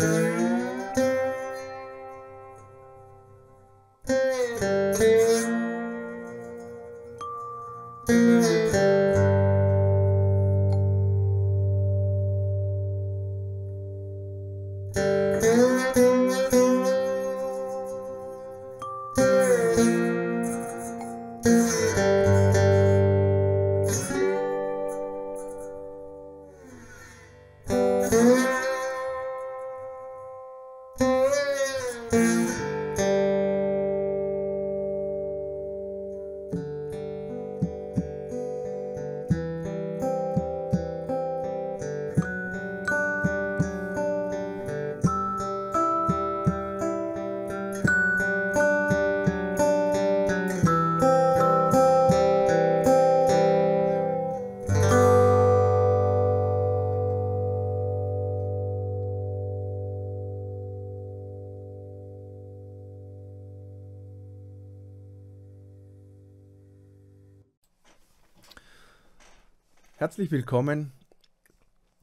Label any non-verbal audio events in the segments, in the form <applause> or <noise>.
Mm-hmm. Herzlich willkommen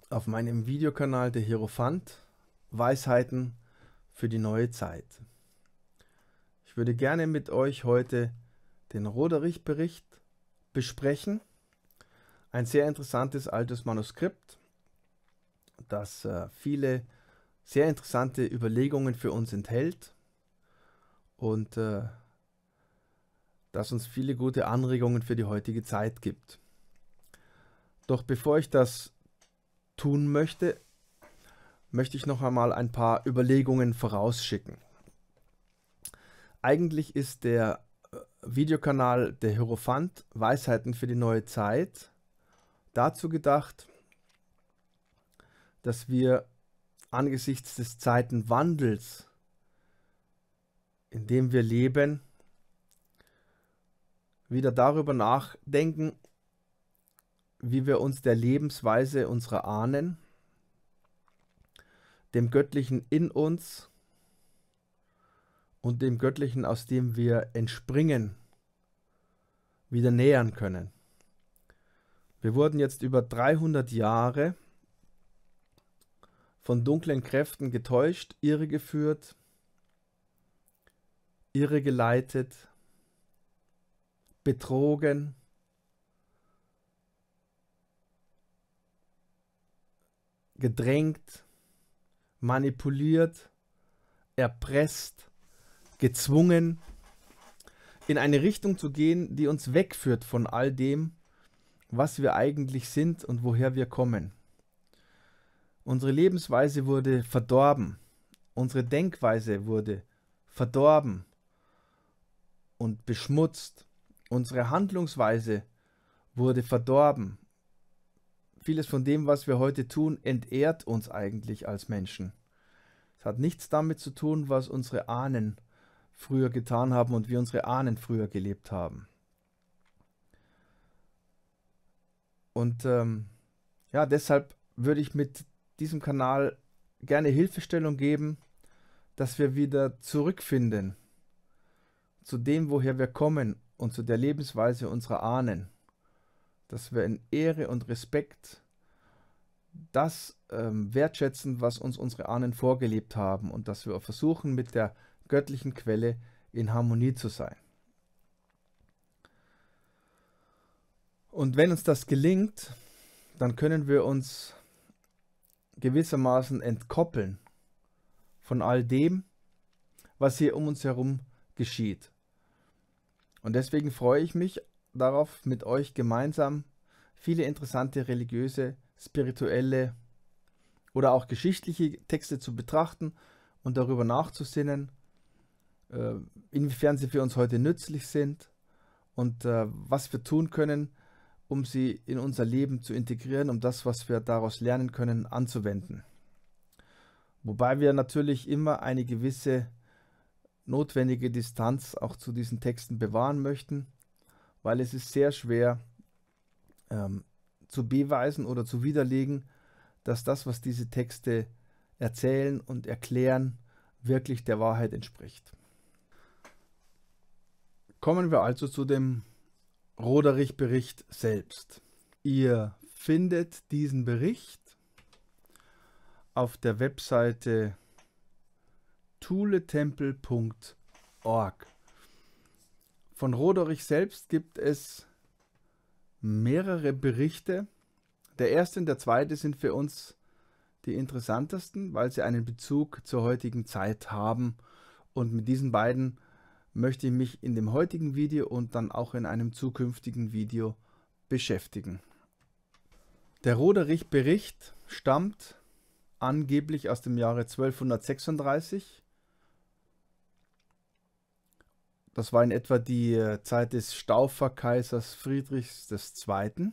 auf meinem Videokanal der Hierophant Weisheiten für die neue Zeit. Ich würde gerne mit euch heute den Roderich-Bericht besprechen. Ein sehr interessantes altes Manuskript, das äh, viele sehr interessante Überlegungen für uns enthält und äh, das uns viele gute Anregungen für die heutige Zeit gibt. Doch bevor ich das tun möchte, möchte ich noch einmal ein paar Überlegungen vorausschicken. Eigentlich ist der äh, Videokanal der Hierophant Weisheiten für die neue Zeit dazu gedacht, dass wir angesichts des Zeitenwandels, in dem wir leben, wieder darüber nachdenken, wie wir uns der Lebensweise unserer Ahnen, dem Göttlichen in uns und dem Göttlichen, aus dem wir entspringen, wieder nähern können. Wir wurden jetzt über 300 Jahre von dunklen Kräften getäuscht, irregeführt, irregeleitet, betrogen, gedrängt, manipuliert, erpresst, gezwungen, in eine Richtung zu gehen, die uns wegführt von all dem, was wir eigentlich sind und woher wir kommen. Unsere Lebensweise wurde verdorben, unsere Denkweise wurde verdorben und beschmutzt, unsere Handlungsweise wurde verdorben vieles von dem, was wir heute tun, entehrt uns eigentlich als Menschen. Es hat nichts damit zu tun, was unsere Ahnen früher getan haben und wie unsere Ahnen früher gelebt haben. Und ähm, ja, deshalb würde ich mit diesem Kanal gerne Hilfestellung geben, dass wir wieder zurückfinden zu dem, woher wir kommen und zu der Lebensweise unserer Ahnen dass wir in Ehre und Respekt das ähm, wertschätzen, was uns unsere Ahnen vorgelebt haben und dass wir versuchen, mit der göttlichen Quelle in Harmonie zu sein. Und wenn uns das gelingt, dann können wir uns gewissermaßen entkoppeln von all dem, was hier um uns herum geschieht. Und deswegen freue ich mich darauf, mit euch gemeinsam viele interessante religiöse, spirituelle oder auch geschichtliche Texte zu betrachten und darüber nachzusinnen, äh, inwiefern sie für uns heute nützlich sind und äh, was wir tun können, um sie in unser Leben zu integrieren, um das, was wir daraus lernen können, anzuwenden. Wobei wir natürlich immer eine gewisse notwendige Distanz auch zu diesen Texten bewahren möchten weil es ist sehr schwer ähm, zu beweisen oder zu widerlegen, dass das, was diese Texte erzählen und erklären, wirklich der Wahrheit entspricht. Kommen wir also zu dem Roderich-Bericht selbst. Ihr findet diesen Bericht auf der Webseite thuletempel.org. Von Roderich selbst gibt es mehrere Berichte. Der erste und der zweite sind für uns die interessantesten, weil sie einen Bezug zur heutigen Zeit haben. Und mit diesen beiden möchte ich mich in dem heutigen Video und dann auch in einem zukünftigen Video beschäftigen. Der Roderich-Bericht stammt angeblich aus dem Jahre 1236 Das war in etwa die äh, Zeit des Stauferkaisers Friedrichs II.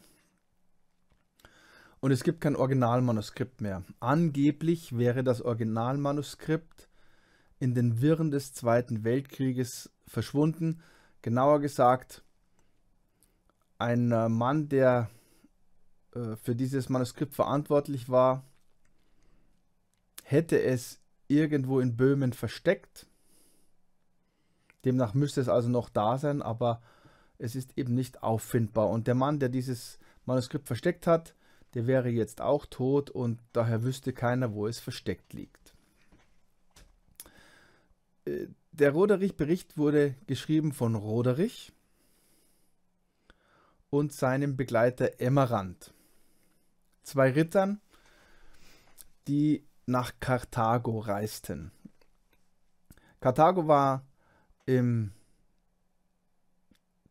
Und es gibt kein Originalmanuskript mehr. Angeblich wäre das Originalmanuskript in den Wirren des Zweiten Weltkrieges verschwunden. Genauer gesagt, ein äh, Mann, der äh, für dieses Manuskript verantwortlich war, hätte es irgendwo in Böhmen versteckt Demnach müsste es also noch da sein, aber es ist eben nicht auffindbar. Und der Mann, der dieses Manuskript versteckt hat, der wäre jetzt auch tot und daher wüsste keiner, wo es versteckt liegt. Äh, der Roderich-Bericht wurde geschrieben von Roderich und seinem Begleiter Emmerand. Zwei Rittern, die nach Karthago reisten. Karthago war im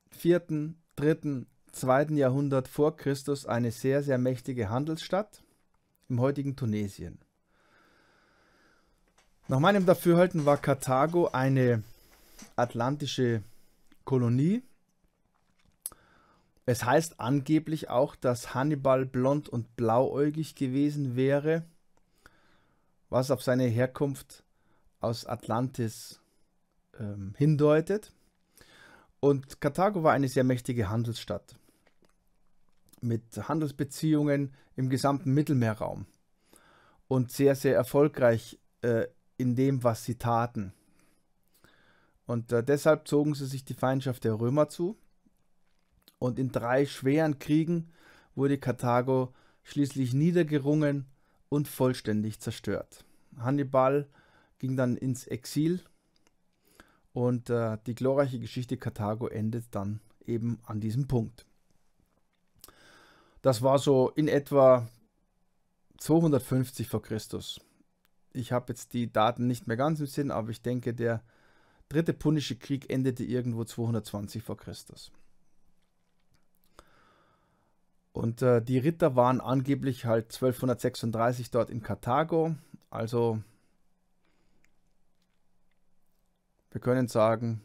vierten, dritten, zweiten Jahrhundert vor Christus eine sehr, sehr mächtige Handelsstadt im heutigen Tunesien. Nach meinem Dafürhalten war Karthago eine atlantische Kolonie. Es heißt angeblich auch, dass Hannibal blond und blauäugig gewesen wäre, was auf seine Herkunft aus Atlantis ähm, hindeutet. Und Karthago war eine sehr mächtige Handelsstadt mit Handelsbeziehungen im gesamten Mittelmeerraum und sehr, sehr erfolgreich äh, in dem, was sie taten. Und äh, deshalb zogen sie sich die Feindschaft der Römer zu. Und in drei schweren Kriegen wurde Karthago schließlich niedergerungen und vollständig zerstört. Hannibal ging dann ins Exil und äh, die glorreiche Geschichte Karthago endet dann eben an diesem Punkt. Das war so in etwa 250 vor Christus. Ich habe jetzt die Daten nicht mehr ganz im Sinn, aber ich denke, der dritte Punische Krieg endete irgendwo 220 vor Christus. Und äh, die Ritter waren angeblich halt 1236 dort in Karthago, also Wir können sagen,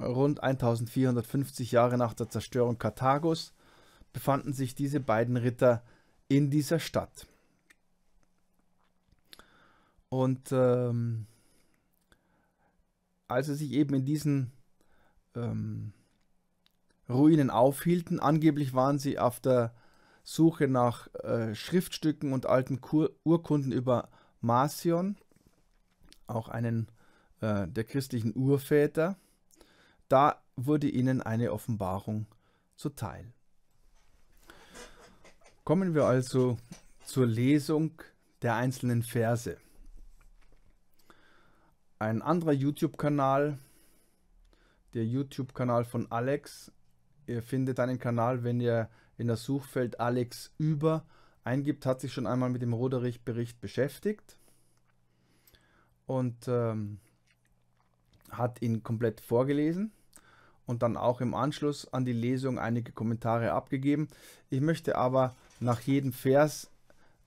rund 1450 Jahre nach der Zerstörung Karthagos befanden sich diese beiden Ritter in dieser Stadt. Und ähm, als sie sich eben in diesen ähm, Ruinen aufhielten, angeblich waren sie auf der Suche nach äh, Schriftstücken und alten Kur Urkunden über Marcion, auch einen äh, der christlichen Urväter, da wurde ihnen eine Offenbarung zuteil. Kommen wir also zur Lesung der einzelnen Verse. Ein anderer YouTube-Kanal, der YouTube-Kanal von Alex, ihr findet einen Kanal, wenn ihr in das Suchfeld Alex über eingibt, hat sich schon einmal mit dem Roderich-Bericht beschäftigt. Und ähm, hat ihn komplett vorgelesen und dann auch im Anschluss an die Lesung einige Kommentare abgegeben. Ich möchte aber nach jedem Vers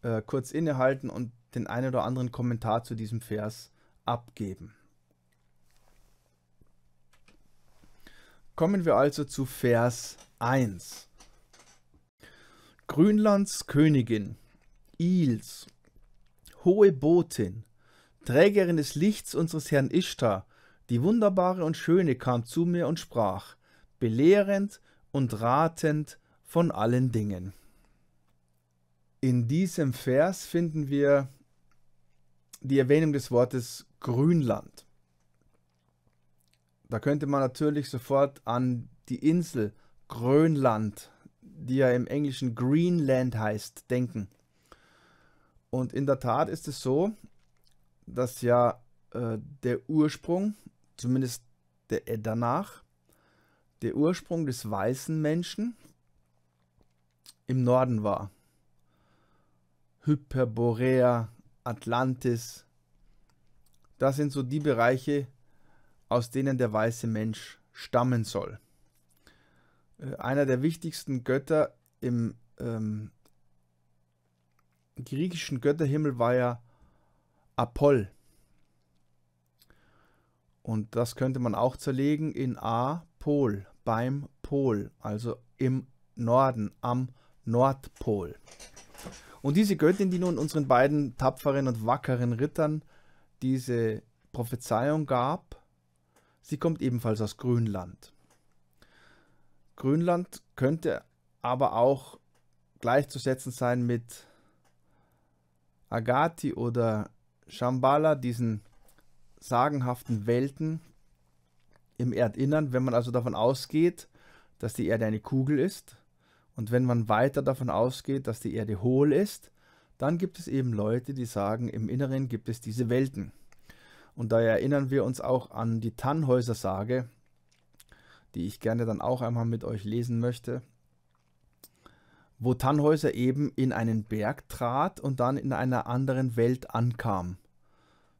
äh, kurz innehalten und den einen oder anderen Kommentar zu diesem Vers abgeben. Kommen wir also zu Vers 1. Grünlands Königin, Ils, hohe Botin, Trägerin des Lichts unseres Herrn Ishtar, die wunderbare und schöne kam zu mir und sprach, belehrend und ratend von allen Dingen. In diesem Vers finden wir die Erwähnung des Wortes Grünland. Da könnte man natürlich sofort an die Insel Grönland, die ja im Englischen Greenland heißt, denken. Und in der Tat ist es so, dass ja äh, der Ursprung zumindest der, äh, danach, der Ursprung des weißen Menschen im Norden war. Hyperborea, Atlantis, das sind so die Bereiche, aus denen der weiße Mensch stammen soll. Äh, einer der wichtigsten Götter im ähm, griechischen Götterhimmel war ja Apoll. Und das könnte man auch zerlegen in A, Pol, beim Pol, also im Norden, am Nordpol. Und diese Göttin, die nun unseren beiden tapferen und wackeren Rittern diese Prophezeiung gab, sie kommt ebenfalls aus Grünland. Grünland könnte aber auch gleichzusetzen sein mit Agati oder Shambhala, diesen sagenhaften Welten im Erdinnern, wenn man also davon ausgeht, dass die Erde eine Kugel ist und wenn man weiter davon ausgeht, dass die Erde hohl ist, dann gibt es eben Leute, die sagen, im Inneren gibt es diese Welten. Und da erinnern wir uns auch an die Tannhäuser-Sage, die ich gerne dann auch einmal mit euch lesen möchte, wo Tannhäuser eben in einen Berg trat und dann in einer anderen Welt ankam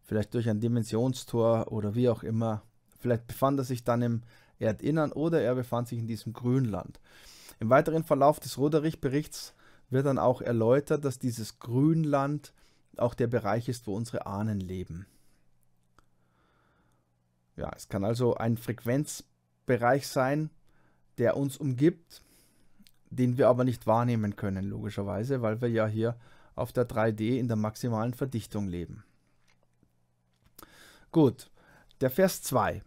vielleicht durch ein Dimensionstor oder wie auch immer. Vielleicht befand er sich dann im Erdinnern oder er befand sich in diesem Grünland. Im weiteren Verlauf des Roderich-Berichts wird dann auch erläutert, dass dieses Grünland auch der Bereich ist, wo unsere Ahnen leben. Ja, es kann also ein Frequenzbereich sein, der uns umgibt, den wir aber nicht wahrnehmen können, logischerweise, weil wir ja hier auf der 3D in der maximalen Verdichtung leben. Gut, der Vers 2.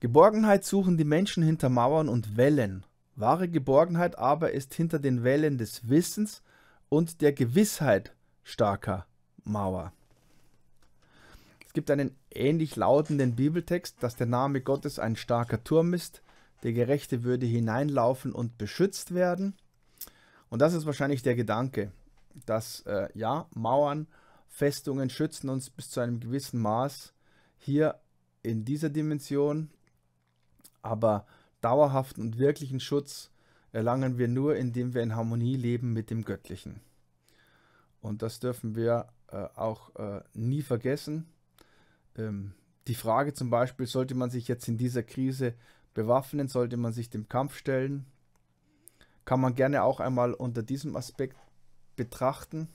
Geborgenheit suchen die Menschen hinter Mauern und Wellen. Wahre Geborgenheit aber ist hinter den Wellen des Wissens und der Gewissheit starker Mauer. Es gibt einen ähnlich lautenden Bibeltext, dass der Name Gottes ein starker Turm ist, der Gerechte würde hineinlaufen und beschützt werden. Und das ist wahrscheinlich der Gedanke, dass äh, ja, Mauern Festungen schützen uns bis zu einem gewissen Maß hier in dieser Dimension, aber dauerhaften und wirklichen Schutz erlangen wir nur, indem wir in Harmonie leben mit dem Göttlichen. Und das dürfen wir äh, auch äh, nie vergessen. Ähm, die Frage zum Beispiel, sollte man sich jetzt in dieser Krise bewaffnen, sollte man sich dem Kampf stellen, kann man gerne auch einmal unter diesem Aspekt betrachten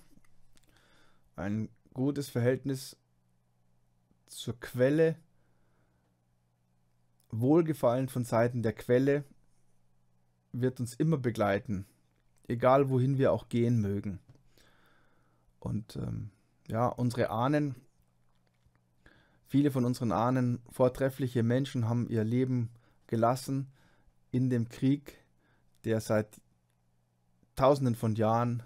ein gutes Verhältnis zur Quelle, Wohlgefallen von Seiten der Quelle wird uns immer begleiten, egal wohin wir auch gehen mögen. Und ähm, ja, unsere Ahnen, viele von unseren Ahnen, vortreffliche Menschen haben ihr Leben gelassen in dem Krieg, der seit Tausenden von Jahren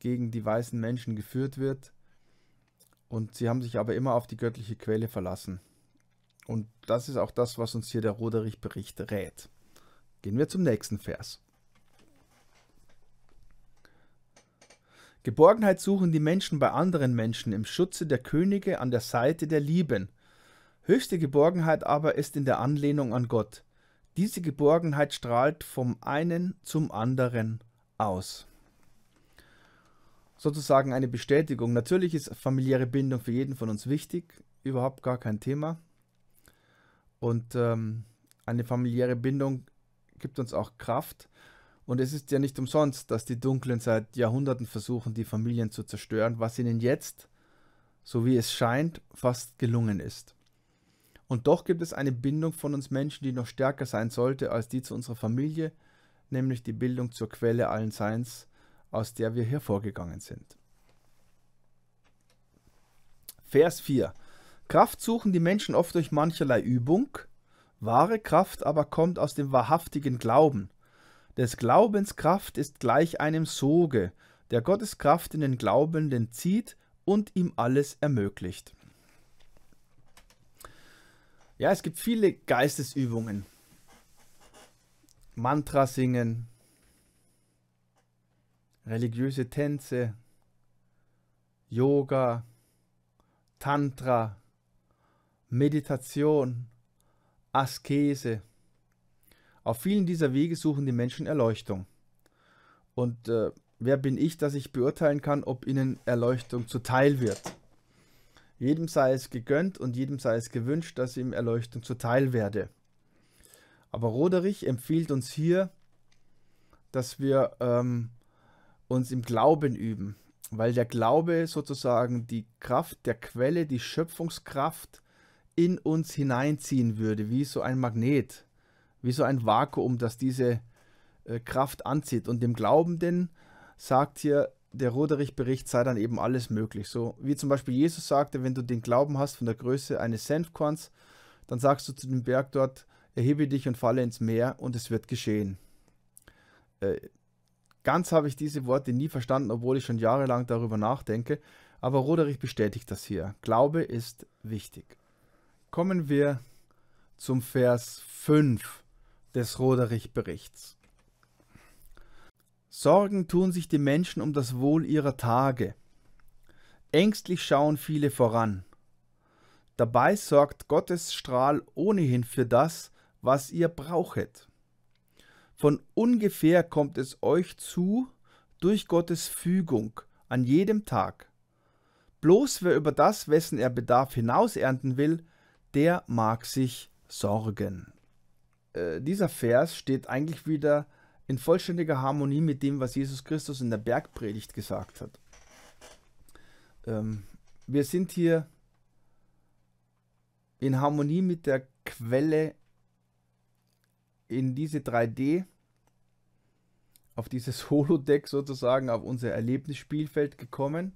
gegen die weißen Menschen geführt wird. Und sie haben sich aber immer auf die göttliche Quelle verlassen. Und das ist auch das, was uns hier der Roderich-Bericht rät. Gehen wir zum nächsten Vers. Geborgenheit suchen die Menschen bei anderen Menschen im Schutze der Könige an der Seite der Lieben. Höchste Geborgenheit aber ist in der Anlehnung an Gott. Diese Geborgenheit strahlt vom einen zum anderen aus sozusagen eine Bestätigung. Natürlich ist familiäre Bindung für jeden von uns wichtig, überhaupt gar kein Thema. Und ähm, eine familiäre Bindung gibt uns auch Kraft. Und es ist ja nicht umsonst, dass die Dunklen seit Jahrhunderten versuchen, die Familien zu zerstören, was ihnen jetzt, so wie es scheint, fast gelungen ist. Und doch gibt es eine Bindung von uns Menschen, die noch stärker sein sollte als die zu unserer Familie, nämlich die Bildung zur Quelle allen Seins, aus der wir hervorgegangen sind. Vers 4. Kraft suchen die Menschen oft durch mancherlei Übung, wahre Kraft aber kommt aus dem wahrhaftigen Glauben. Des Glaubens Kraft ist gleich einem Soge, der Gottes Kraft in den Glaubenden zieht und ihm alles ermöglicht. Ja, es gibt viele Geistesübungen. Mantra singen, religiöse Tänze, Yoga, Tantra, Meditation, Askese. Auf vielen dieser Wege suchen die Menschen Erleuchtung. Und äh, wer bin ich, dass ich beurteilen kann, ob ihnen Erleuchtung zuteil wird? Jedem sei es gegönnt und jedem sei es gewünscht, dass ihm Erleuchtung zuteil werde. Aber Roderich empfiehlt uns hier, dass wir ähm, uns im Glauben üben, weil der Glaube sozusagen die Kraft der Quelle, die Schöpfungskraft in uns hineinziehen würde, wie so ein Magnet, wie so ein Vakuum, das diese äh, Kraft anzieht. Und dem Glaubenden sagt hier der Roderich-Bericht, sei dann eben alles möglich. So wie zum Beispiel Jesus sagte, wenn du den Glauben hast von der Größe eines Senfkorns, dann sagst du zu dem Berg dort, erhebe dich und falle ins Meer und es wird geschehen. Äh, Ganz habe ich diese Worte nie verstanden, obwohl ich schon jahrelang darüber nachdenke, aber Roderich bestätigt das hier. Glaube ist wichtig. Kommen wir zum Vers 5 des Roderich-Berichts. Sorgen tun sich die Menschen um das Wohl ihrer Tage. Ängstlich schauen viele voran. Dabei sorgt Gottes Strahl ohnehin für das, was ihr brauchet. Von ungefähr kommt es euch zu durch Gottes Fügung an jedem Tag. Bloß wer über das, wessen er Bedarf hinaus ernten will, der mag sich sorgen. Äh, dieser Vers steht eigentlich wieder in vollständiger Harmonie mit dem, was Jesus Christus in der Bergpredigt gesagt hat. Ähm, wir sind hier in Harmonie mit der Quelle in diese 3D, auf dieses <laughs> Holodeck sozusagen, auf unser Erlebnisspielfeld gekommen,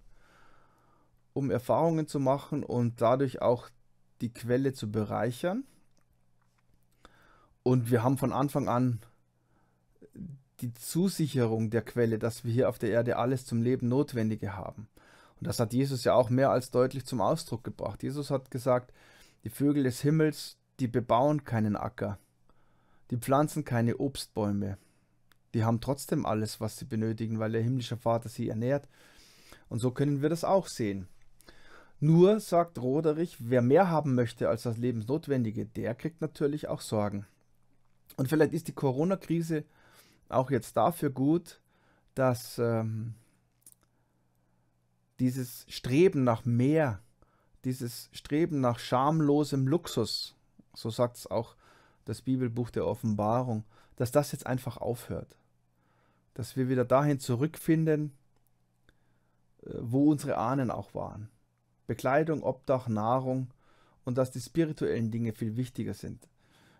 um Erfahrungen zu machen und dadurch auch die Quelle zu bereichern. Und wir haben von Anfang an die Zusicherung der Quelle, dass wir hier auf der Erde alles zum Leben Notwendige haben. Und das hat Jesus ja auch mehr als deutlich zum Ausdruck gebracht. Jesus hat gesagt, die Vögel des Himmels, die bebauen keinen Acker, die pflanzen keine Obstbäume. Die haben trotzdem alles, was sie benötigen, weil der himmlische Vater sie ernährt. Und so können wir das auch sehen. Nur, sagt Roderich, wer mehr haben möchte als das Lebensnotwendige, der kriegt natürlich auch Sorgen. Und vielleicht ist die Corona-Krise auch jetzt dafür gut, dass ähm, dieses Streben nach mehr, dieses Streben nach schamlosem Luxus, so sagt es auch das Bibelbuch der Offenbarung, dass das jetzt einfach aufhört. Dass wir wieder dahin zurückfinden, äh, wo unsere Ahnen auch waren. Bekleidung, Obdach, Nahrung und dass die spirituellen Dinge viel wichtiger sind.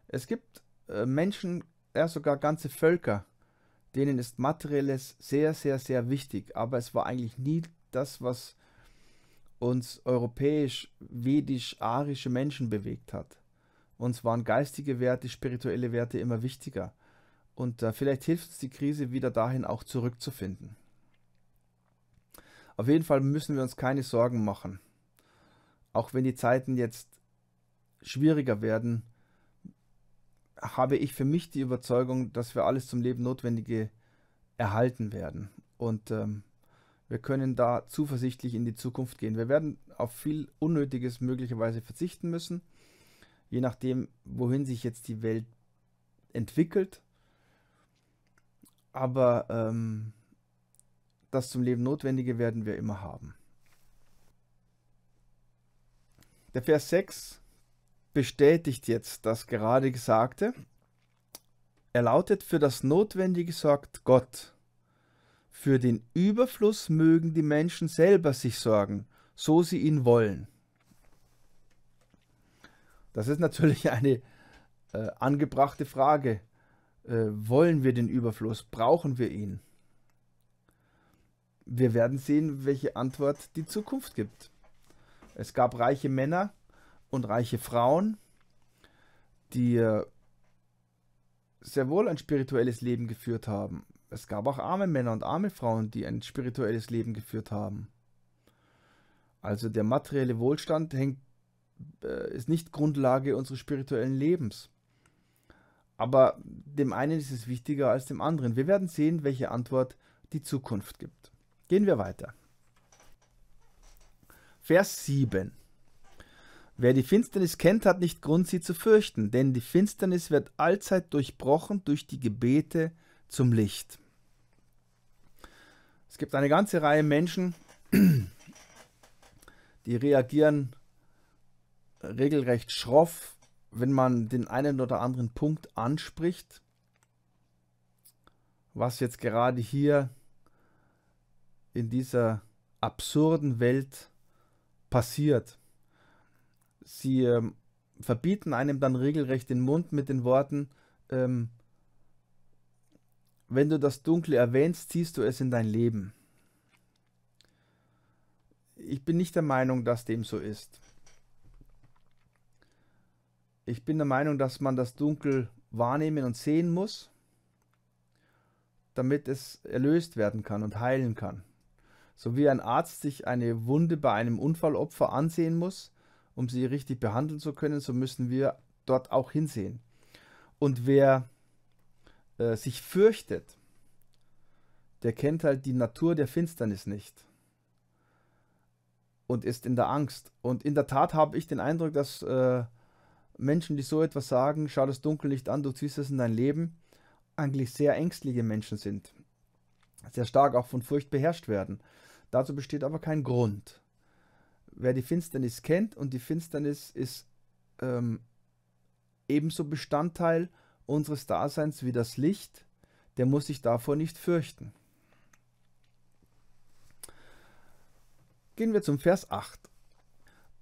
Es gibt äh, Menschen, ja sogar ganze Völker, denen ist materielles sehr, sehr, sehr wichtig, aber es war eigentlich nie das, was uns europäisch, vedisch, arische Menschen bewegt hat. Uns waren geistige Werte, spirituelle Werte immer wichtiger. Und äh, vielleicht hilft uns die Krise wieder dahin auch zurückzufinden. Auf jeden Fall müssen wir uns keine Sorgen machen. Auch wenn die Zeiten jetzt schwieriger werden, habe ich für mich die Überzeugung, dass wir alles zum Leben Notwendige erhalten werden. Und ähm, wir können da zuversichtlich in die Zukunft gehen. Wir werden auf viel Unnötiges möglicherweise verzichten müssen je nachdem, wohin sich jetzt die Welt entwickelt. Aber ähm, das zum Leben Notwendige werden wir immer haben. Der Vers 6 bestätigt jetzt das gerade Gesagte. Er lautet, für das Notwendige sorgt Gott. Für den Überfluss mögen die Menschen selber sich sorgen, so sie ihn wollen. Das ist natürlich <laughs> eine äh, angebrachte Frage. Äh, wollen wir den Überfluss? Brauchen wir ihn? Wir werden sehen, welche Antwort die Zukunft gibt. Es gab reiche Männer und reiche Frauen, die äh, sehr wohl ein spirituelles Leben geführt haben. Es gab auch arme Männer und arme Frauen, die ein spirituelles Leben geführt haben. Also der materielle Wohlstand hängt äh, ist nicht Grundlage unseres spirituellen Lebens. Aber dem einen ist es wichtiger als dem anderen. Wir werden sehen, welche Antwort die Zukunft gibt. Gehen wir weiter. Vers 7. Wer die Finsternis kennt, hat nicht Grund, sie zu fürchten, denn die Finsternis wird allzeit durchbrochen durch die Gebete zum Licht. Es gibt eine ganze Reihe Menschen, <clears throat> die reagieren regelrecht schroff, wenn man den einen oder anderen Punkt anspricht, was jetzt gerade hier in dieser absurden Welt passiert. Sie ähm, verbieten einem dann regelrecht den Mund mit den Worten, ähm, wenn du das Dunkle erwähnst, ziehst du es in dein Leben. Ich bin nicht der Meinung, dass dem so ist. Ich bin der Meinung, dass man das Dunkel wahrnehmen und sehen muss, damit es erlöst werden kann und heilen kann. So wie ein Arzt sich eine Wunde bei einem Unfallopfer ansehen muss, um sie richtig behandeln zu können, so müssen wir dort auch hinsehen. Und wer äh, sich fürchtet, der kennt halt die Natur der Finsternis nicht und ist in der Angst. Und in der Tat habe ich den Eindruck, dass äh, Menschen, die so etwas sagen, schau das Dunkel nicht an, du ziehst es in dein Leben, eigentlich sehr ängstliche Menschen sind. Sehr stark auch von Furcht beherrscht werden. Dazu besteht aber kein Grund. Wer die Finsternis kennt und die Finsternis ist ähm, ebenso Bestandteil unseres Daseins wie das Licht, der muss sich davor nicht fürchten. Gehen wir zum Vers 8.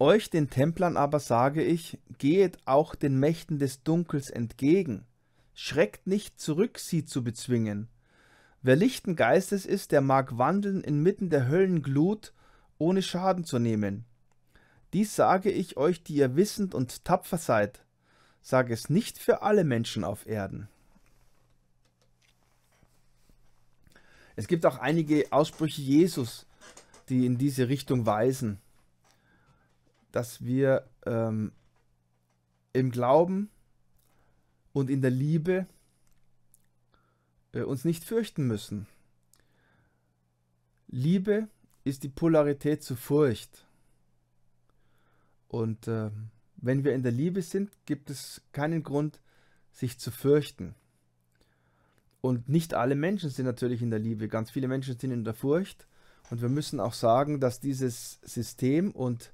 Euch den Templern aber sage ich, gehet auch den Mächten des Dunkels entgegen, schreckt nicht zurück, sie zu bezwingen. Wer lichten Geistes ist, der mag wandeln inmitten der Höllenglut, ohne Schaden zu nehmen. Dies sage ich euch, die ihr wissend und tapfer seid. Sage es nicht für alle Menschen auf Erden. Es gibt auch einige Aussprüche Jesus, die in diese Richtung weisen dass wir ähm, im Glauben und in der Liebe äh, uns nicht fürchten müssen. Liebe ist die Polarität zu Furcht. Und äh, wenn wir in der Liebe sind, gibt es keinen Grund, sich zu fürchten. Und nicht alle Menschen sind natürlich in der Liebe, ganz viele Menschen sind in der Furcht. Und wir müssen auch sagen, dass dieses System und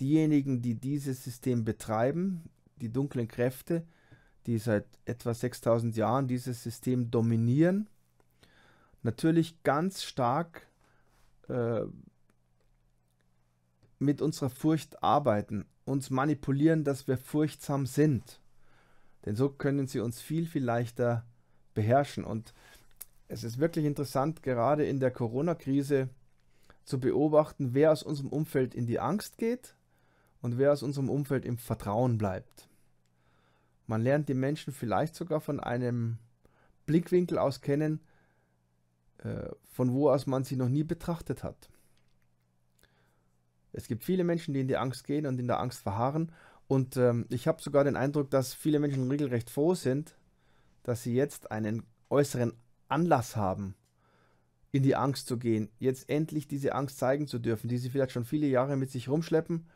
diejenigen, die dieses System betreiben, die dunklen Kräfte, die seit etwa 6000 Jahren dieses System dominieren, natürlich ganz stark äh, mit unserer Furcht arbeiten, uns manipulieren, dass wir furchtsam sind. Denn so können sie uns viel, viel leichter beherrschen. Und es ist wirklich interessant, gerade in der Corona-Krise zu beobachten, wer aus unserem Umfeld in die Angst geht und wer aus unserem Umfeld im Vertrauen bleibt. Man lernt die Menschen vielleicht sogar von einem Blickwinkel aus kennen, äh, von wo aus man sie noch nie betrachtet hat. Es gibt viele Menschen, die in die Angst gehen und in der Angst verharren. Und ähm, ich habe sogar den Eindruck, dass viele Menschen regelrecht froh sind, dass sie jetzt einen äußeren Anlass haben, in die Angst zu gehen, jetzt endlich diese Angst zeigen zu dürfen, die sie vielleicht schon viele Jahre mit sich rumschleppen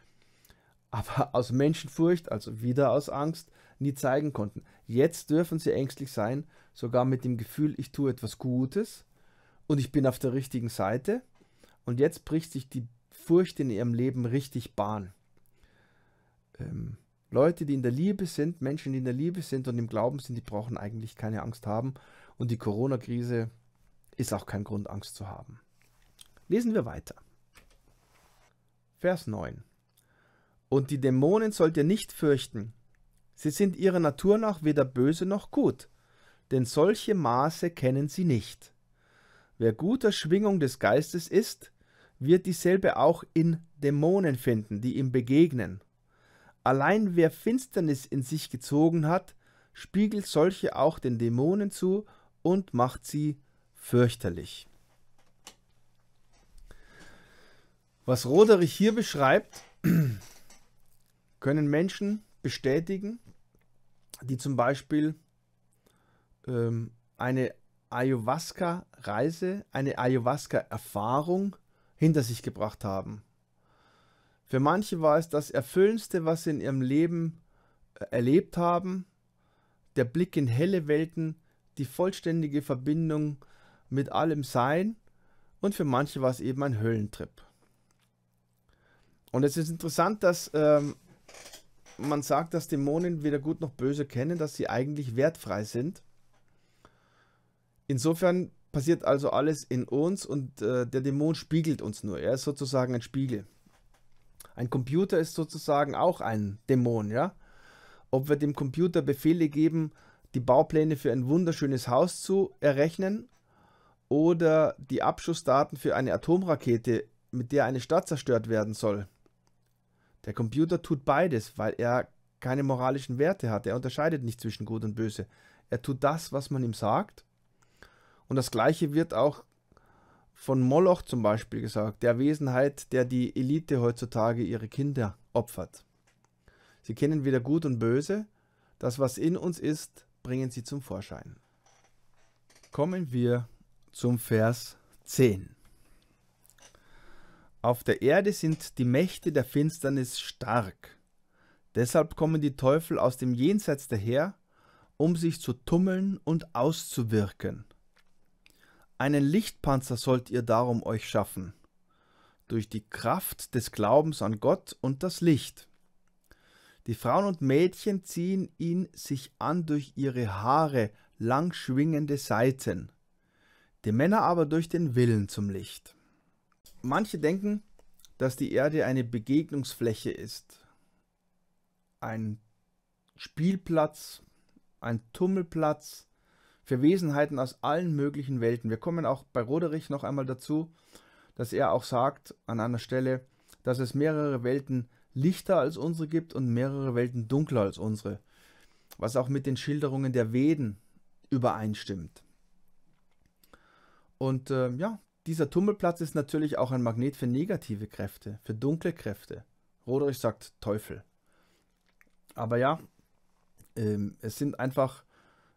aber <laughs> aus Menschenfurcht, also wieder aus Angst, nie zeigen konnten. Jetzt dürfen sie ängstlich sein, sogar mit dem Gefühl, ich tue etwas Gutes und ich bin auf der richtigen Seite. Und jetzt bricht sich die Furcht in ihrem Leben richtig Bahn. Ähm, Leute, die in der Liebe sind, Menschen, die in der Liebe sind und im Glauben sind, die brauchen eigentlich keine Angst haben. Und die Corona-Krise ist auch kein Grund, Angst zu haben. Lesen wir weiter. Vers 9. Und die Dämonen sollt ihr nicht fürchten. Sie sind ihrer Natur nach weder böse noch gut, denn solche Maße kennen sie nicht. Wer guter Schwingung des Geistes ist, wird dieselbe auch in Dämonen finden, die ihm begegnen. Allein wer Finsternis in sich gezogen hat, spiegelt solche auch den Dämonen zu und macht sie fürchterlich. Was Roderich hier beschreibt, <clears throat> können Menschen bestätigen, die zum Beispiel ähm, eine Ayahuasca-Reise, eine Ayahuasca-Erfahrung hinter sich gebracht haben. Für manche war es das Erfüllendste, was sie in ihrem Leben äh, erlebt haben, der Blick in helle Welten, die vollständige Verbindung mit allem Sein und für manche war es eben ein Höllentrip. Und es ist interessant, dass ähm, man sagt, dass Dämonen weder gut noch böse kennen, dass sie eigentlich wertfrei sind. Insofern passiert also alles in uns und äh, der Dämon spiegelt uns nur. Er ist sozusagen ein Spiegel. Ein Computer ist sozusagen auch ein Dämon, ja? Ob wir dem Computer Befehle geben, die Baupläne für ein wunderschönes Haus zu errechnen oder die Abschussdaten für eine Atomrakete, mit der eine Stadt zerstört werden soll. Der Computer tut beides, weil er keine moralischen Werte hat. Er unterscheidet nicht zwischen Gut und Böse. Er tut das, was man ihm sagt. Und das Gleiche wird auch von Moloch zum Beispiel gesagt, der Wesenheit, der die Elite heutzutage ihre Kinder opfert. Sie kennen weder Gut und Böse. Das, was in uns ist, bringen sie zum Vorschein. Kommen wir zum Vers 10. Auf der Erde sind die Mächte der Finsternis stark. Deshalb kommen die Teufel aus dem Jenseits daher, um sich zu tummeln und auszuwirken. Einen Lichtpanzer sollt ihr darum euch schaffen, durch die Kraft des Glaubens an Gott und das Licht. Die Frauen und Mädchen ziehen ihn sich an durch ihre Haare lang schwingende Seiten, die Männer aber durch den Willen zum Licht. Manche denken, dass die Erde eine Begegnungsfläche ist, ein Spielplatz, ein Tummelplatz für Wesenheiten aus allen möglichen Welten. Wir kommen auch bei Roderich noch einmal dazu, dass er auch sagt an einer Stelle, dass es mehrere Welten lichter als unsere gibt und mehrere Welten dunkler als unsere, was auch mit den Schilderungen der Veden übereinstimmt. Und äh, ja, dieser Tummelplatz ist natürlich auch ein Magnet für negative Kräfte, für dunkle Kräfte. Roderich sagt Teufel. Aber ja, ähm, es sind einfach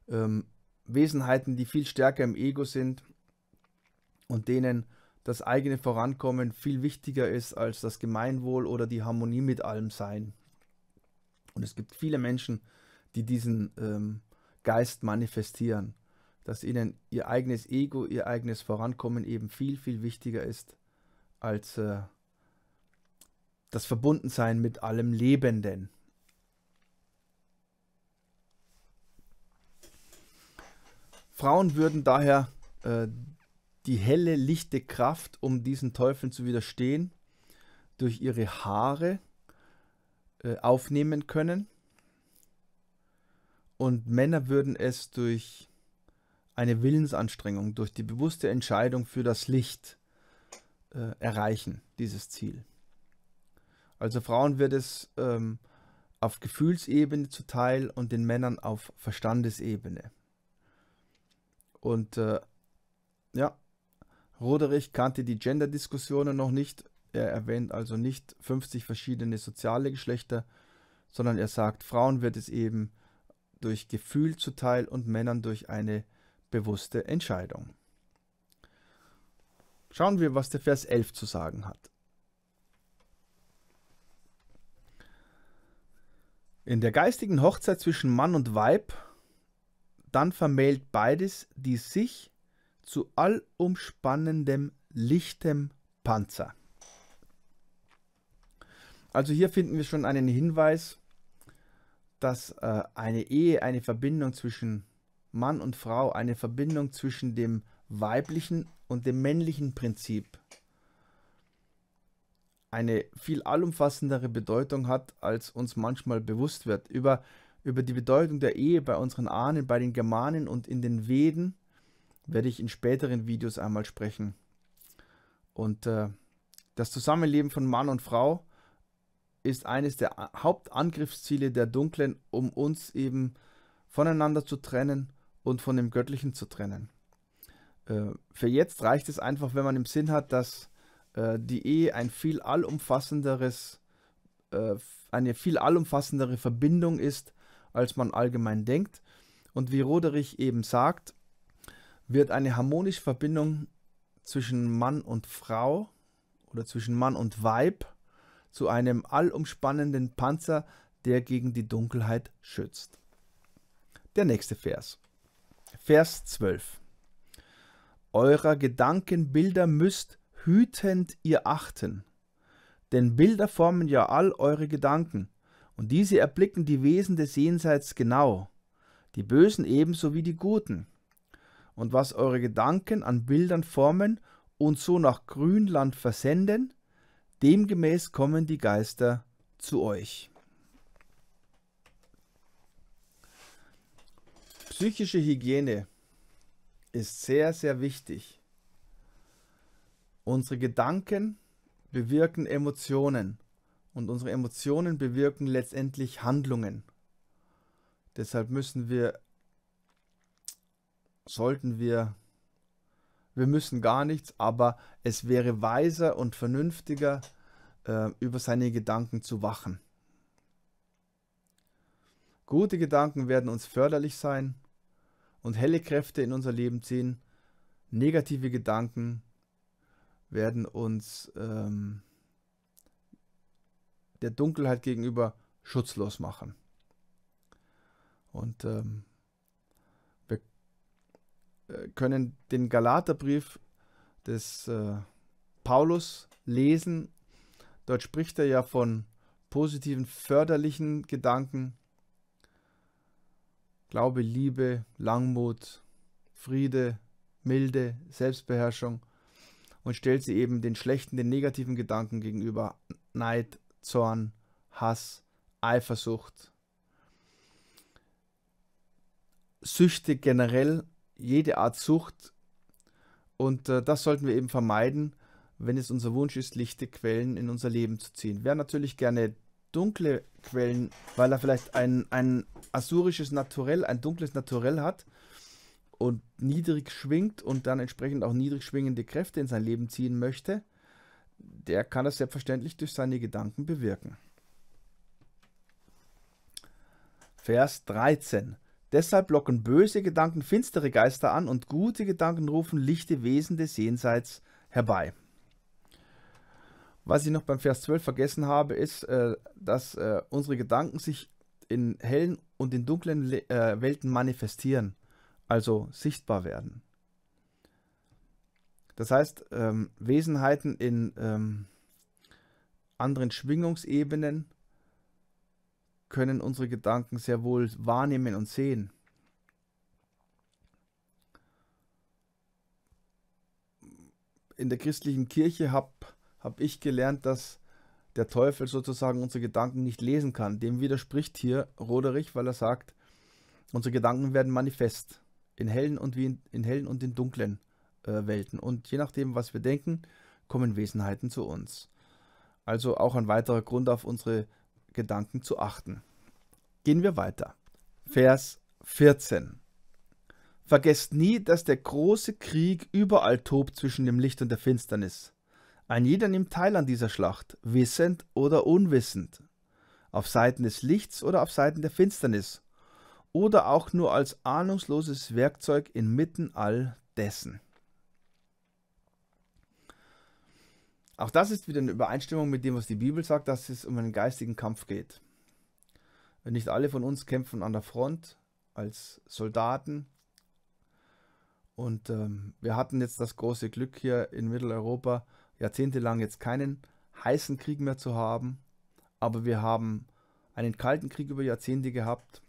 ähm, Wesenheiten, die viel stärker im Ego sind und denen das eigene Vorankommen viel wichtiger ist als das Gemeinwohl oder die Harmonie mit allem Sein. Und es gibt viele Menschen, die diesen ähm, Geist manifestieren dass ihnen ihr eigenes Ego, ihr eigenes Vorankommen eben viel, viel wichtiger ist als äh, das Verbundensein mit allem Lebenden. Frauen würden daher äh, die helle, lichte Kraft, um diesen Teufeln zu widerstehen, durch ihre Haare äh, aufnehmen können. Und Männer würden es durch eine Willensanstrengung, durch die bewusste Entscheidung für das Licht äh, erreichen, dieses Ziel. Also Frauen wird es ähm, auf Gefühlsebene zuteil und den Männern auf Verstandesebene. Und äh, ja, Roderich kannte die Gender-Diskussionen noch nicht. Er erwähnt also nicht 50 verschiedene soziale Geschlechter, sondern er sagt, Frauen wird es eben durch Gefühl zuteil und Männern durch eine bewusste Entscheidung. Schauen wir, was der Vers 11 zu sagen hat. In der geistigen Hochzeit zwischen Mann und Weib, dann vermählt beides, die sich zu allumspannendem, lichtem Panzer. Also hier finden wir schon einen Hinweis, dass äh, eine Ehe, eine Verbindung zwischen Mann und Frau eine Verbindung zwischen dem weiblichen und dem männlichen Prinzip eine viel allumfassendere Bedeutung hat, als uns manchmal bewusst wird. Über, über die Bedeutung der Ehe bei unseren Ahnen, bei den Germanen und in den Veden werde ich in späteren Videos einmal sprechen. Und äh, das Zusammenleben von Mann und Frau ist eines der Hauptangriffsziele der Dunklen, um uns eben voneinander zu trennen und von dem Göttlichen zu trennen. Äh, für jetzt reicht es einfach, wenn man im Sinn hat, dass äh, die Ehe ein viel allumfassenderes, äh, eine viel allumfassendere Verbindung ist, als man allgemein denkt. Und wie Roderich eben sagt, wird eine harmonische Verbindung zwischen Mann und Frau oder zwischen Mann und Weib zu einem allumspannenden Panzer, der gegen die Dunkelheit schützt. Der nächste Vers. Vers 12. Eurer Gedankenbilder müsst hütend ihr achten, denn Bilder formen ja all eure Gedanken, und diese erblicken die Wesen des Jenseits genau, die Bösen ebenso wie die Guten. Und was eure Gedanken an Bildern formen und so nach Grünland versenden, demgemäß kommen die Geister zu euch. Psychische Hygiene ist sehr, sehr wichtig. Unsere Gedanken bewirken Emotionen und unsere Emotionen bewirken letztendlich Handlungen. Deshalb müssen wir, sollten wir, wir müssen gar nichts, aber es wäre weiser und vernünftiger, äh, über seine Gedanken zu wachen. Gute Gedanken werden uns förderlich sein und helle Kräfte in unser Leben ziehen. Negative Gedanken werden uns ähm, der Dunkelheit gegenüber schutzlos machen. Und ähm, wir äh, können den Galaterbrief des äh, Paulus lesen. Dort spricht er ja von positiven, förderlichen Gedanken Glaube, Liebe, Langmut, Friede, Milde, Selbstbeherrschung und stellt sie eben den schlechten, den negativen Gedanken gegenüber, Neid, Zorn, Hass, Eifersucht, Süchte generell, jede Art Sucht. Und äh, das sollten wir eben vermeiden, wenn es unser Wunsch ist, lichte Quellen in unser Leben zu ziehen. Wer natürlich gerne dunkle Quellen, weil er vielleicht ein, ein asurisches Naturell, ein dunkles Naturell hat und niedrig schwingt und dann entsprechend auch niedrig schwingende Kräfte in sein Leben ziehen möchte, der kann das selbstverständlich durch seine Gedanken bewirken. Vers 13. Deshalb locken böse Gedanken finstere Geister an und gute Gedanken rufen lichte Wesen des Jenseits herbei. Was ich noch beim Vers 12 vergessen habe, ist, äh, dass äh, unsere Gedanken sich in hellen und in dunklen Le äh, Welten manifestieren, also sichtbar werden. Das heißt, ähm, Wesenheiten in ähm, anderen Schwingungsebenen können unsere Gedanken sehr wohl wahrnehmen und sehen. In der christlichen Kirche habe habe ich gelernt, dass der Teufel sozusagen unsere Gedanken nicht lesen kann. Dem widerspricht hier Roderich, weil er sagt, unsere Gedanken werden manifest in hellen und, in, in, hellen und in dunklen äh, Welten. Und je nachdem, was wir denken, kommen Wesenheiten zu uns. Also auch ein weiterer Grund, auf unsere Gedanken zu achten. Gehen wir weiter. Vers 14. Vergesst nie, dass der große Krieg überall tobt zwischen dem Licht und der Finsternis. Ein jeder nimmt teil an dieser Schlacht, wissend oder unwissend, auf Seiten des Lichts oder auf Seiten der Finsternis, oder auch nur als ahnungsloses Werkzeug inmitten all dessen. Auch das ist wieder in Übereinstimmung mit dem, was die Bibel sagt, dass es um einen geistigen Kampf geht. nicht alle von uns kämpfen an der Front als Soldaten. Und ähm, wir hatten jetzt das große Glück hier in Mitteleuropa, jahrzehntelang jetzt keinen heißen Krieg mehr zu haben, aber wir haben einen kalten Krieg über Jahrzehnte gehabt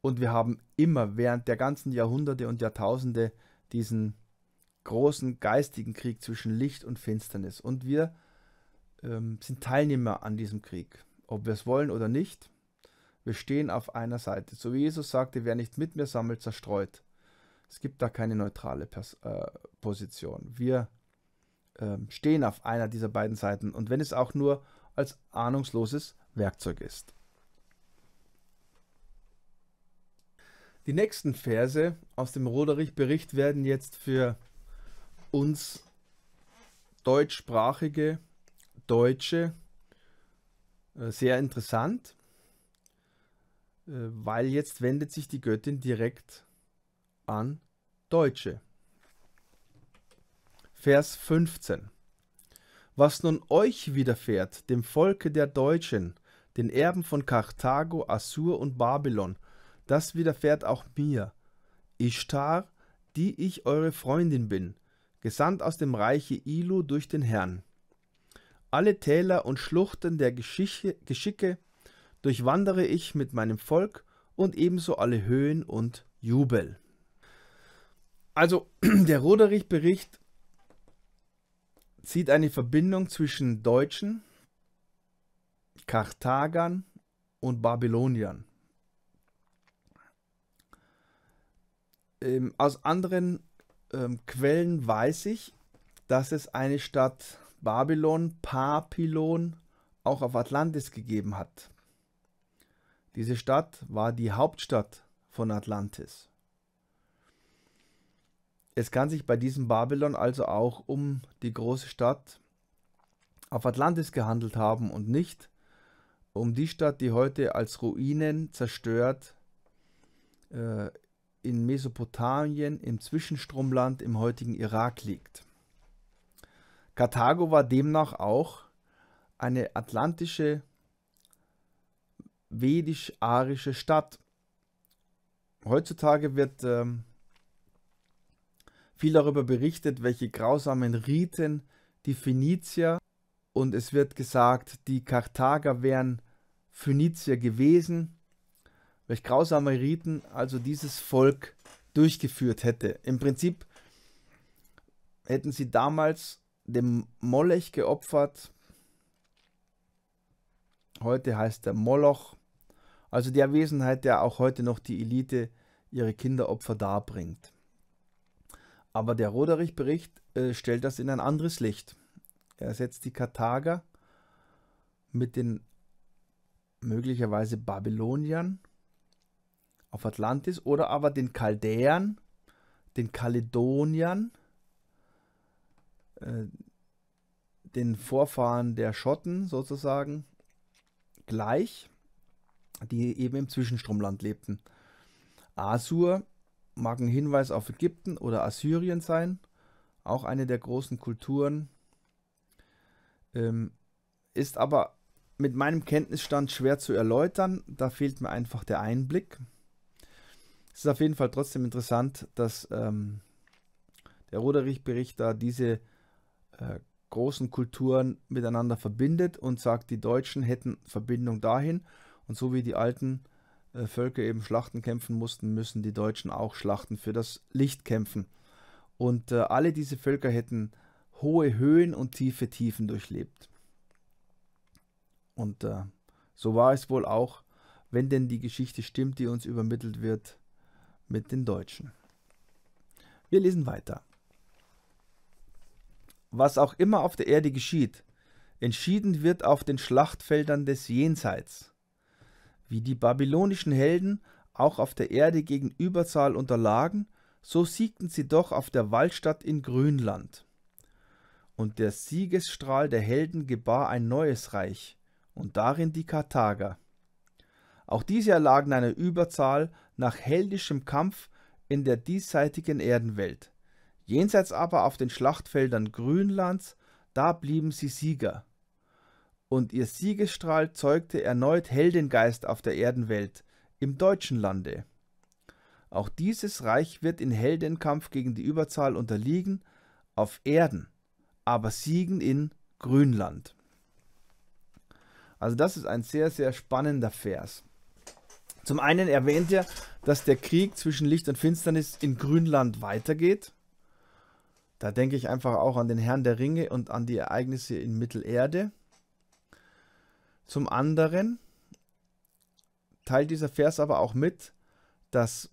und wir haben immer während der ganzen Jahrhunderte und Jahrtausende diesen großen geistigen Krieg zwischen Licht und Finsternis und wir ähm, sind Teilnehmer an diesem Krieg, ob wir es wollen oder nicht. Wir stehen auf einer Seite. So wie Jesus sagte, wer nicht mit mir sammelt, zerstreut. Es gibt da keine neutrale Pers äh, Position. Wir ähm, stehen auf einer dieser beiden Seiten und wenn es auch nur als ahnungsloses Werkzeug ist. Die nächsten Verse aus dem Roderich-Bericht werden jetzt für uns deutschsprachige Deutsche äh, sehr interessant, äh, weil jetzt wendet sich die Göttin direkt an Deutsche. Vers 15. Was nun euch widerfährt, dem Volke der Deutschen, den Erben von Karthago, Assur und Babylon, das widerfährt auch mir, Ishtar, die ich eure Freundin bin, gesandt aus dem Reiche Ilu durch den Herrn. Alle Täler und Schluchten der Geschiche, Geschicke durchwandere ich mit meinem Volk und ebenso alle Höhen und Jubel. Also <clears throat> der Roderich-Bericht zieht eine Verbindung zwischen Deutschen, Karthagern und Babyloniern. Ähm, aus anderen ähm, Quellen weiß ich, dass es eine Stadt Babylon, Papillon, auch auf Atlantis gegeben hat. Diese Stadt war die Hauptstadt von Atlantis. Es kann sich bei diesem Babylon also auch um die große Stadt auf Atlantis gehandelt haben und nicht um die Stadt, die heute als Ruinen zerstört äh, in Mesopotamien, im Zwischenstromland, im heutigen Irak liegt. Karthago war demnach auch eine atlantische, vedisch-arische Stadt. Heutzutage wird ähm, viel darüber berichtet, welche grausamen Riten die Phönizier und es wird gesagt, die Karthager wären Phönizier gewesen, welche grausame Riten also dieses Volk durchgeführt hätte. Im Prinzip hätten sie damals dem Molech geopfert. Heute heißt er Moloch, also der Wesenheit, der auch heute noch die Elite ihre Kinderopfer darbringt. Aber der Roderich-Bericht äh, stellt das in ein anderes Licht. Er setzt die Karthager mit den möglicherweise Babyloniern auf Atlantis oder aber den Chaldäern, den Kaledoniern, äh, den Vorfahren der Schotten sozusagen gleich, die eben im Zwischenstromland lebten. Asur mag ein Hinweis auf Ägypten oder Assyrien sein, auch eine der großen Kulturen, ähm, ist aber mit meinem Kenntnisstand schwer zu erläutern, da fehlt mir einfach der Einblick. Es ist auf jeden Fall trotzdem interessant, dass ähm, der Roderich-Bericht da diese äh, großen Kulturen miteinander verbindet und sagt, die Deutschen hätten Verbindung dahin und so wie die alten äh, Völker eben Schlachten kämpfen mussten, müssen die Deutschen auch Schlachten für das Licht kämpfen. Und äh, alle diese Völker hätten hohe Höhen und tiefe Tiefen durchlebt. Und äh, so war es wohl auch, wenn denn die Geschichte stimmt, die uns übermittelt wird mit den Deutschen. Wir lesen weiter. Was auch immer auf der Erde geschieht, entschieden wird auf den Schlachtfeldern des Jenseits. Wie die babylonischen Helden auch auf der Erde gegen Überzahl unterlagen, so siegten sie doch auf der Waldstadt in Grönland. Und der Siegesstrahl der Helden gebar ein neues Reich, und darin die Karthager. Auch diese erlagen einer Überzahl nach heldischem Kampf in der diesseitigen Erdenwelt. Jenseits aber auf den Schlachtfeldern Grönlands, da blieben sie Sieger und ihr Siegesstrahl zeugte erneut Heldengeist auf der Erdenwelt, im deutschen Lande. Auch dieses Reich wird in Heldenkampf gegen die Überzahl unterliegen, auf Erden, aber siegen in Grünland. Also das ist ein sehr, sehr spannender Vers. Zum einen erwähnt er, dass der Krieg zwischen Licht und Finsternis in Grünland weitergeht. Da denke ich einfach auch an den Herrn der Ringe und an die Ereignisse in Mittelerde. Zum anderen teilt dieser Vers aber auch mit, dass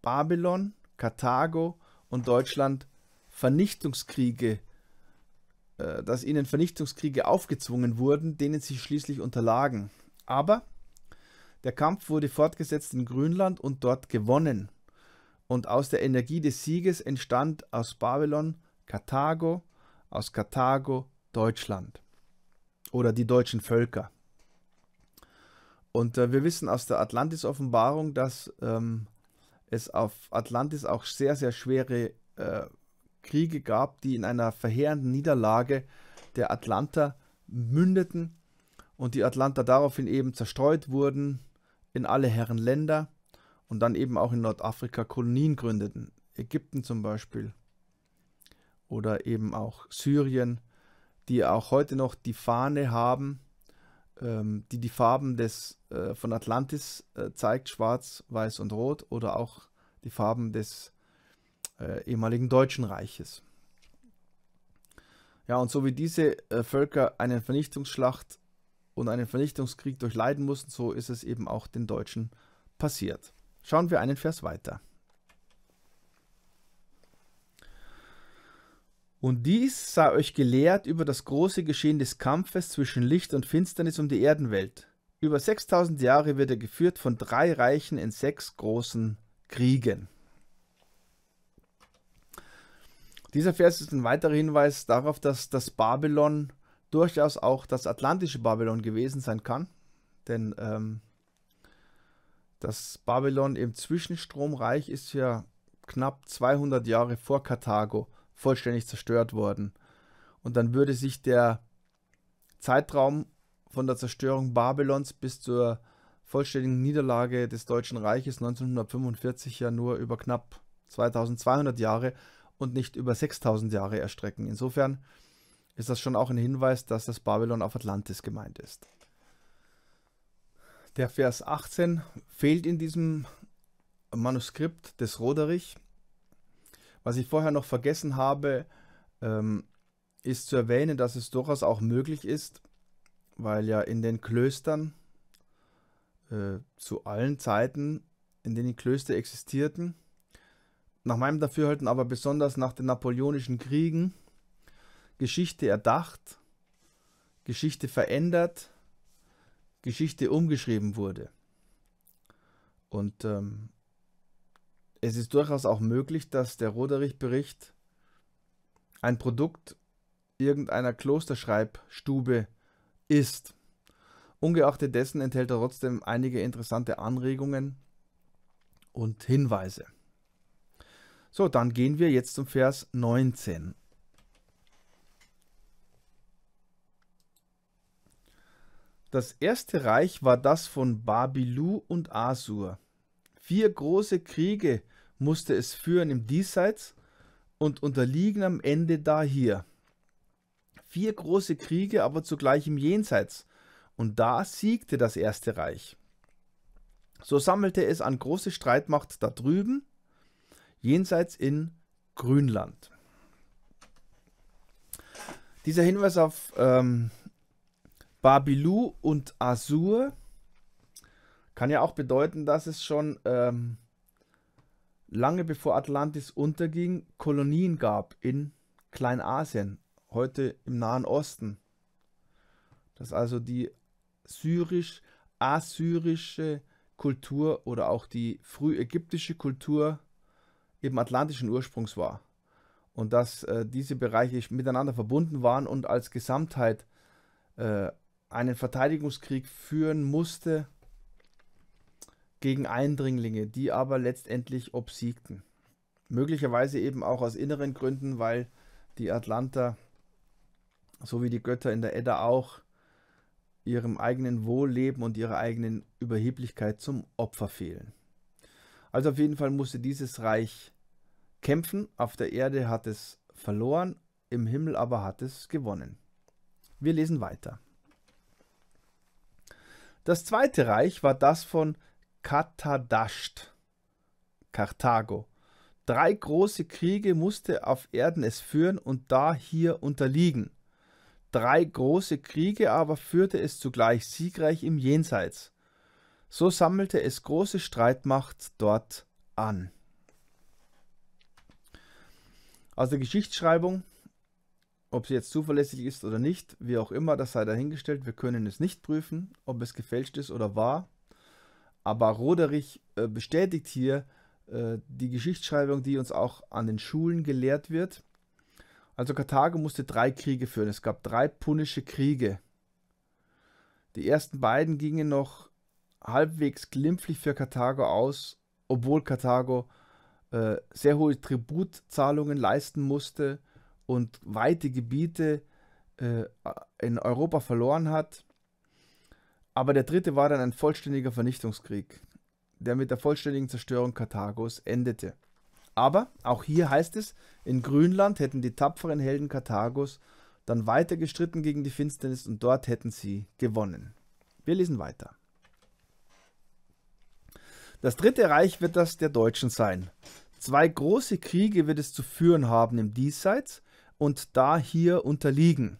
Babylon, Karthago und Deutschland Vernichtungskriege, äh, dass ihnen Vernichtungskriege aufgezwungen wurden, denen sie schließlich unterlagen. Aber der Kampf wurde fortgesetzt in Grönland und dort gewonnen. Und aus der Energie des Sieges entstand aus Babylon Karthago, aus Karthago Deutschland oder die deutschen Völker. Und äh, wir wissen aus der Atlantis-Offenbarung, dass ähm, es auf Atlantis auch sehr, sehr schwere äh, Kriege gab, die in einer verheerenden Niederlage der Atlanter mündeten und die Atlanter daraufhin eben zerstreut wurden in alle Herren Länder und dann eben auch in Nordafrika Kolonien gründeten. Ägypten zum Beispiel oder eben auch Syrien, die auch heute noch die Fahne haben ähm, die die Farben des, äh, von Atlantis äh, zeigt, schwarz, weiß und rot, oder auch die Farben des äh, ehemaligen Deutschen Reiches. Ja, und so wie diese äh, Völker eine Vernichtungsschlacht und einen Vernichtungskrieg durchleiden mussten, so ist es eben auch den Deutschen passiert. Schauen wir einen Vers weiter. Und dies sei euch gelehrt über das große Geschehen des Kampfes zwischen Licht und Finsternis um die Erdenwelt. Über 6000 Jahre wird er geführt von drei Reichen in sechs großen Kriegen. Dieser Vers ist ein weiterer Hinweis darauf, dass das Babylon durchaus auch das atlantische Babylon gewesen sein kann. Denn ähm, das Babylon im Zwischenstromreich ist ja knapp 200 Jahre vor Karthago vollständig zerstört worden. Und dann würde sich der Zeitraum von der Zerstörung Babylons bis zur vollständigen Niederlage des Deutschen Reiches 1945 ja nur über knapp 2200 Jahre und nicht über 6000 Jahre erstrecken. Insofern ist das schon auch ein Hinweis, dass das Babylon auf Atlantis gemeint ist. Der Vers 18 fehlt in diesem Manuskript des Roderich. Was ich vorher noch vergessen habe, ähm, ist zu erwähnen, dass es durchaus auch möglich ist, weil ja in den Klöstern äh, zu allen Zeiten, in denen Klöster existierten, nach meinem Dafürhalten aber besonders nach den napoleonischen Kriegen, Geschichte erdacht, Geschichte verändert, Geschichte umgeschrieben wurde. Und ähm, es ist durchaus auch möglich, dass der Roderich-Bericht ein Produkt irgendeiner Klosterschreibstube ist. Ungeachtet dessen enthält er trotzdem einige interessante Anregungen und Hinweise. So, dann gehen wir jetzt zum Vers 19. Das erste Reich war das von Babylu und Asur Vier große Kriege musste es führen im Diesseits und unterliegen am Ende da hier. Vier große Kriege aber zugleich im Jenseits, und da siegte das Erste Reich. So sammelte es an große Streitmacht da drüben, jenseits in Grünland. Dieser Hinweis auf ähm, Babilu und Asur kann ja auch bedeuten, dass es schon ähm, lange bevor Atlantis unterging, Kolonien gab in Kleinasien, heute im Nahen Osten. Dass also die syrisch-assyrische Kultur oder auch die frühägyptische Kultur eben atlantischen Ursprungs war. Und dass äh, diese Bereiche miteinander verbunden waren und als Gesamtheit äh, einen Verteidigungskrieg führen musste, gegen Eindringlinge, die aber letztendlich obsiegten. Möglicherweise eben auch aus inneren Gründen, weil die Atlanter, so wie die Götter in der Edda auch, ihrem eigenen Wohlleben und ihrer eigenen Überheblichkeit zum Opfer fehlen. Also auf jeden Fall musste dieses Reich kämpfen, auf der Erde hat es verloren, im Himmel aber hat es gewonnen. Wir lesen weiter. Das Zweite Reich war das von Kartadascht, Karthago. Drei große Kriege musste auf Erden es führen und da hier unterliegen. Drei große Kriege aber führte es zugleich siegreich im Jenseits. So sammelte es große Streitmacht dort an. Aus der Geschichtsschreibung, ob sie jetzt zuverlässig ist oder nicht, wie auch immer, das sei dahingestellt, wir können es nicht prüfen, ob es gefälscht ist oder wahr. Aber Roderich äh, bestätigt hier äh, die Geschichtsschreibung, die uns auch an den Schulen gelehrt wird. Also Karthago musste drei Kriege führen. Es gab drei punnische Kriege. Die ersten beiden gingen noch halbwegs glimpflich für Karthago aus, obwohl Karthago äh, sehr hohe Tributzahlungen leisten musste und weite Gebiete äh, in Europa verloren hat. Aber der dritte war dann ein vollständiger Vernichtungskrieg, der mit der vollständigen Zerstörung Karthagos endete. Aber auch hier heißt es, in Grönland hätten die tapferen Helden Karthagos dann weiter gestritten gegen die Finsternis und dort hätten sie gewonnen. Wir lesen weiter. Das dritte Reich wird das der Deutschen sein. Zwei große Kriege wird es zu führen haben im Diesseits und da hier unterliegen.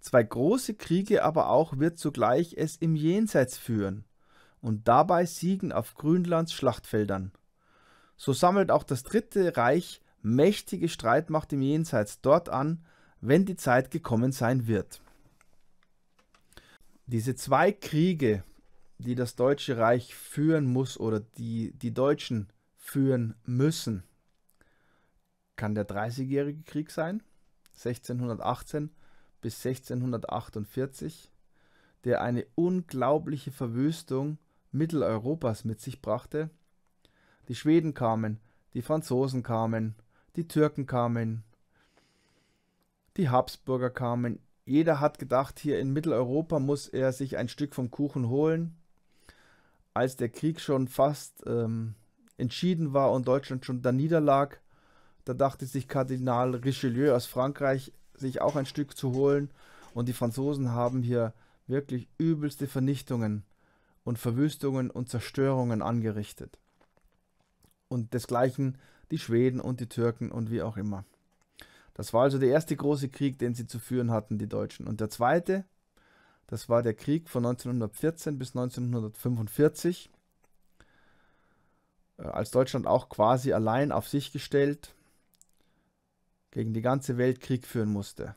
Zwei große Kriege aber auch wird zugleich es im Jenseits führen und dabei siegen auf Grünlands Schlachtfeldern. So sammelt auch das Dritte Reich mächtige Streitmacht im Jenseits dort an, wenn die Zeit gekommen sein wird. Diese zwei Kriege, die das Deutsche Reich führen muss oder die die Deutschen führen müssen, kann der Dreißigjährige Krieg sein, 1618, bis 1648, der eine unglaubliche Verwüstung Mitteleuropas mit sich brachte. Die Schweden kamen, die Franzosen kamen, die Türken kamen, die Habsburger kamen. Jeder hat gedacht, hier in Mitteleuropa muss er sich ein Stück vom Kuchen holen. Als der Krieg schon fast ähm, entschieden war und Deutschland schon da niederlag, da dachte sich Kardinal Richelieu aus Frankreich, sich auch ein Stück zu holen. Und die Franzosen haben hier wirklich übelste Vernichtungen und Verwüstungen und Zerstörungen angerichtet. Und desgleichen die Schweden und die Türken und wie auch immer. Das war also der erste große Krieg, den sie zu führen hatten, die Deutschen. Und der zweite, das war der Krieg von 1914 bis 1945, äh, als Deutschland auch quasi allein auf sich gestellt gegen die ganze Welt Krieg führen musste.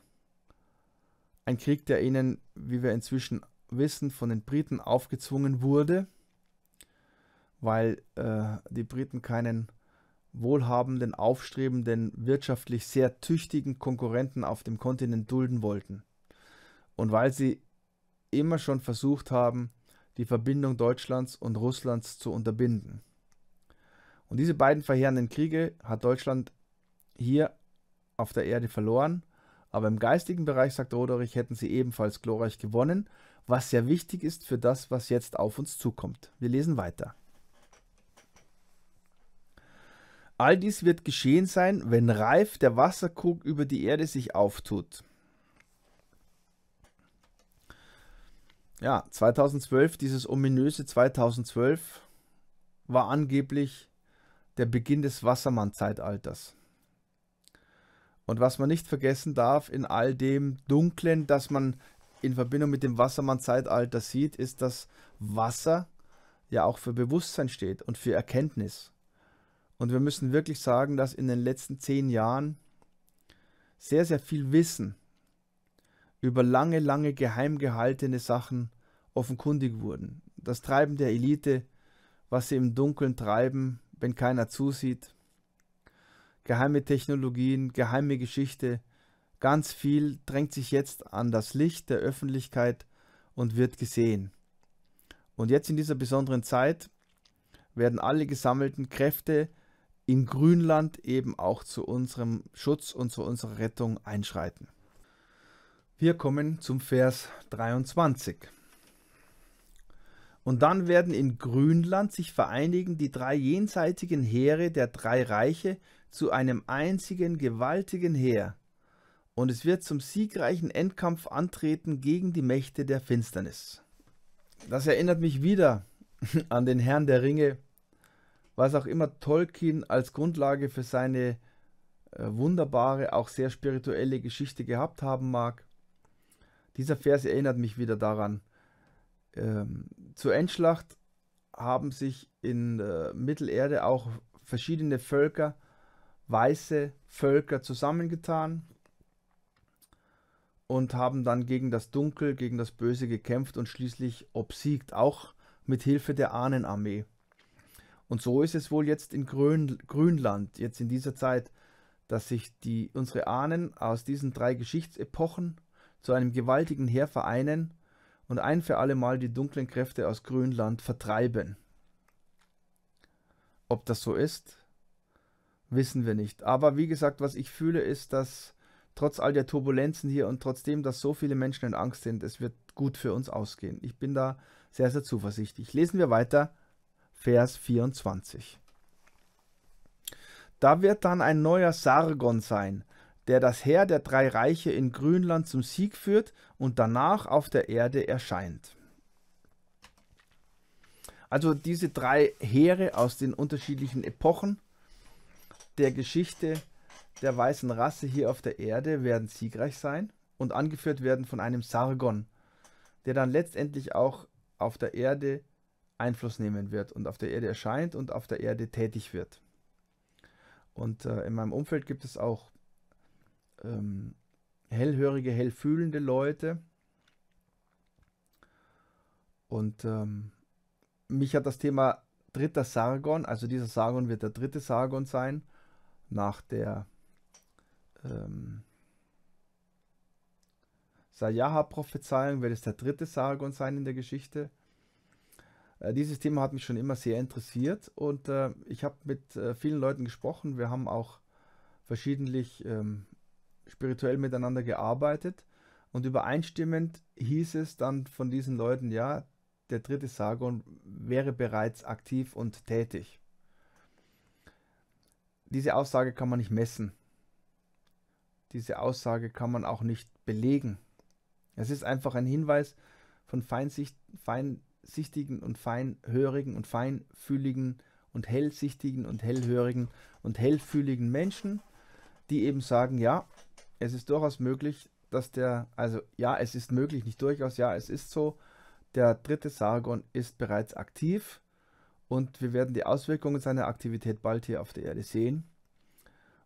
Ein Krieg, der ihnen, wie wir inzwischen wissen, von den Briten aufgezwungen wurde, weil äh, die Briten keinen wohlhabenden, aufstrebenden, wirtschaftlich sehr tüchtigen Konkurrenten auf dem Kontinent dulden wollten. Und weil sie immer schon versucht haben, die Verbindung Deutschlands und Russlands zu unterbinden. Und diese beiden verheerenden Kriege hat Deutschland hier auf der Erde verloren, aber im geistigen Bereich, sagt Roderich, hätten sie ebenfalls glorreich gewonnen, was sehr wichtig ist für das, was jetzt auf uns zukommt. Wir lesen weiter. All dies wird geschehen sein, wenn reif der Wasserkrug über die Erde sich auftut. Ja, 2012, dieses ominöse 2012 war angeblich der Beginn des Wassermann-Zeitalters. Und was man nicht vergessen darf in all dem Dunklen, das man in Verbindung mit dem Wassermann-Zeitalter sieht, ist, dass Wasser ja auch für Bewusstsein steht und für Erkenntnis. Und wir müssen wirklich sagen, dass in den letzten zehn Jahren sehr, sehr viel Wissen über lange, lange geheim gehaltene Sachen offenkundig wurden. Das Treiben der Elite, was sie im Dunkeln treiben, wenn keiner zusieht, geheime Technologien, geheime Geschichte. Ganz viel drängt sich jetzt an das Licht der Öffentlichkeit und wird gesehen. Und jetzt in dieser besonderen Zeit werden alle gesammelten Kräfte in Grünland eben auch zu unserem Schutz und zu unserer Rettung einschreiten. Wir kommen zum Vers 23. Und dann werden in Grünland sich vereinigen die drei jenseitigen Heere der drei Reiche zu einem einzigen gewaltigen Heer, und es wird zum siegreichen Endkampf antreten gegen die Mächte der Finsternis. Das erinnert mich wieder <laughs> an den Herrn der Ringe, was auch immer Tolkien als Grundlage für seine äh, wunderbare, auch sehr spirituelle Geschichte gehabt haben mag. Dieser Vers erinnert mich wieder daran. Ähm, zur Endschlacht haben sich in äh, Mittelerde auch verschiedene Völker weiße Völker zusammengetan und haben dann gegen das Dunkel, gegen das Böse gekämpft und schließlich obsiegt, auch mit Hilfe der Ahnenarmee. Und so ist es wohl jetzt in Grön Grönland, jetzt in dieser Zeit, dass sich die, unsere Ahnen aus diesen drei Geschichtsepochen zu einem gewaltigen Heer vereinen und ein für allemal die dunklen Kräfte aus Grönland vertreiben. Ob das so ist, wissen wir nicht. Aber wie gesagt, was ich fühle, ist, dass trotz all der Turbulenzen hier und trotzdem, dass so viele Menschen in Angst sind, es wird gut für uns ausgehen. Ich bin da sehr, sehr zuversichtlich. Lesen wir weiter, Vers 24. Da wird dann ein neuer Sargon sein, der das Heer der drei Reiche in Grünland zum Sieg führt und danach auf der Erde erscheint. Also diese drei Heere aus den unterschiedlichen Epochen, der Geschichte der weißen Rasse hier auf der Erde werden siegreich sein und angeführt werden von einem Sargon, der dann letztendlich auch auf der Erde Einfluss nehmen wird und auf der Erde erscheint und auf der Erde tätig wird. Und äh, in meinem Umfeld gibt es auch ähm, hellhörige, hellfühlende Leute. Und ähm, mich hat das Thema dritter Sargon, also dieser Sargon wird der dritte Sargon sein, nach der ähm, Sayaha-Prophezeiung, wird es der dritte Sargon sein in der Geschichte. Äh, dieses Thema hat mich schon immer sehr interessiert und äh, ich habe mit äh, vielen Leuten gesprochen. Wir haben auch verschiedentlich ähm, spirituell miteinander gearbeitet und übereinstimmend hieß es dann von diesen Leuten, ja, der dritte Sargon wäre bereits aktiv und tätig diese Aussage kann man nicht messen. Diese Aussage kann man auch nicht belegen. Es ist einfach ein Hinweis von Feinsicht, feinsichtigen und feinhörigen und feinfühligen und hellsichtigen und hellhörigen und hellfühligen Menschen, die eben sagen, ja, es ist durchaus möglich, dass der, also ja, es ist möglich, nicht durchaus, ja, es ist so, der dritte Sargon ist bereits aktiv und wir werden die Auswirkungen seiner Aktivität bald hier auf der Erde sehen.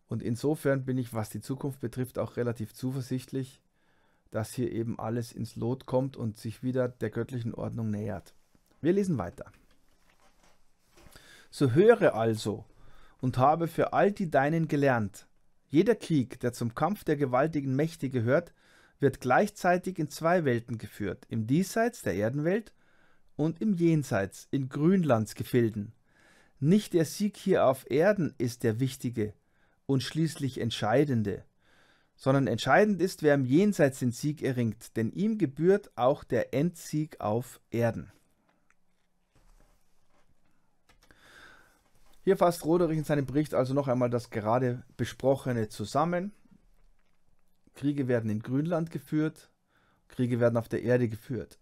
Und insofern bin ich, was die Zukunft betrifft, auch relativ zuversichtlich, dass hier eben alles ins Lot kommt und sich wieder der göttlichen Ordnung nähert. Wir lesen weiter. So höre also und habe für all die Deinen gelernt. Jeder Krieg, der zum Kampf der gewaltigen Mächte gehört, wird gleichzeitig in zwei Welten geführt, im Diesseits der Erdenwelt und im Jenseits, in Grünlands Gefilden. Nicht der Sieg hier auf Erden ist der wichtige und schließlich entscheidende, sondern entscheidend ist, wer im Jenseits den Sieg erringt, denn ihm gebührt auch der Endsieg auf Erden. Hier fasst Roderich in seinem Bericht also noch einmal das gerade besprochene zusammen. Kriege werden in Grünland geführt, Kriege werden auf der Erde geführt.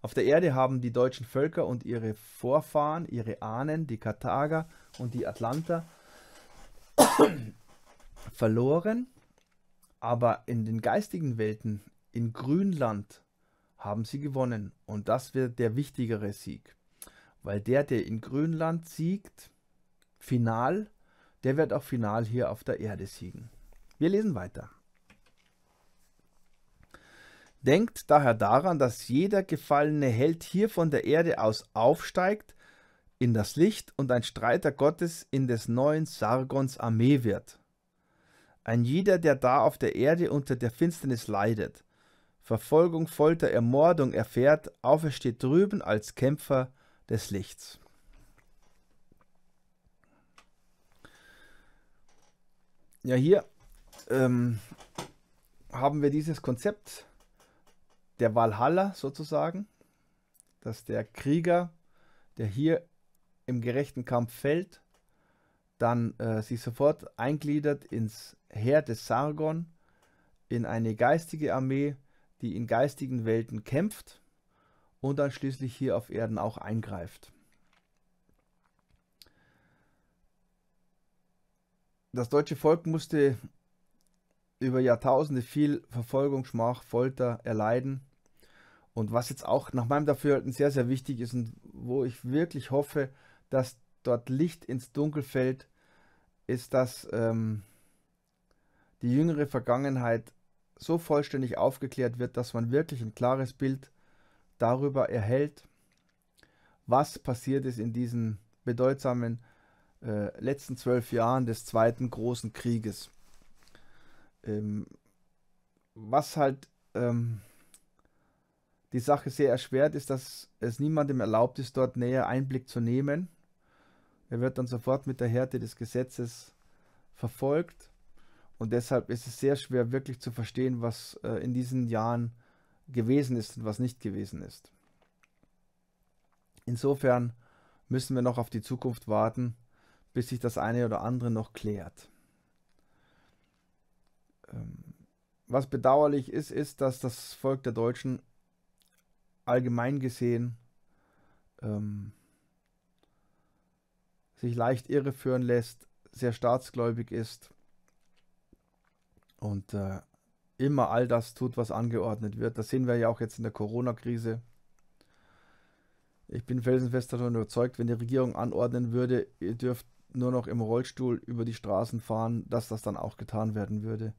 Auf der Erde haben die deutschen Völker und ihre Vorfahren, ihre Ahnen, die Karthager und die Atlanter <coughs> verloren, aber in den geistigen Welten, in Grünland, haben sie gewonnen. Und das wird der wichtigere Sieg. Weil der, der in Grönland siegt, final, der wird auch final hier auf der Erde siegen. Wir lesen weiter. Denkt daher daran, dass jeder gefallene Held hier von der Erde aus aufsteigt in das Licht und ein Streiter Gottes in des neuen Sargons Armee wird. Ein jeder, der da auf der Erde unter der Finsternis leidet, Verfolgung, Folter, Ermordung erfährt, aufersteht drüben als Kämpfer des Lichts. Ja, hier ähm, haben wir dieses Konzept der Valhalla sozusagen, dass der Krieger, der hier im gerechten Kampf fällt, dann äh, sich sofort eingliedert ins Heer des Sargon, in eine geistige Armee, die in geistigen Welten kämpft und dann schließlich hier auf Erden auch eingreift. Das deutsche Volk musste über Jahrtausende viel Verfolgung, Schmach, Folter erleiden und was jetzt auch nach meinem Dafürhalten sehr, sehr wichtig ist und wo ich wirklich hoffe, dass dort Licht ins Dunkel fällt, ist, dass ähm, die jüngere Vergangenheit so vollständig aufgeklärt wird, dass man wirklich ein klares Bild darüber erhält, was passiert ist in diesen bedeutsamen äh, letzten zwölf Jahren des Zweiten Großen Krieges. Ähm, was halt ähm, die Sache sehr erschwert ist, dass es niemandem erlaubt ist, dort näher Einblick zu nehmen. Er wird dann sofort mit der Härte des Gesetzes verfolgt und deshalb ist es sehr schwer wirklich zu verstehen, was äh, in diesen Jahren gewesen ist und was nicht gewesen ist. Insofern müssen wir noch auf die Zukunft warten, bis sich das eine oder andere noch klärt. Ähm, was bedauerlich ist, ist, dass das Volk der Deutschen allgemein gesehen ähm, sich leicht irreführen lässt, sehr staatsgläubig ist und äh, immer all das tut, was angeordnet wird. Das sehen wir ja auch jetzt in der Corona-Krise. Ich bin felsenfest davon überzeugt, wenn die Regierung anordnen würde, ihr dürft nur noch im Rollstuhl über die Straßen fahren, dass das dann auch getan werden würde.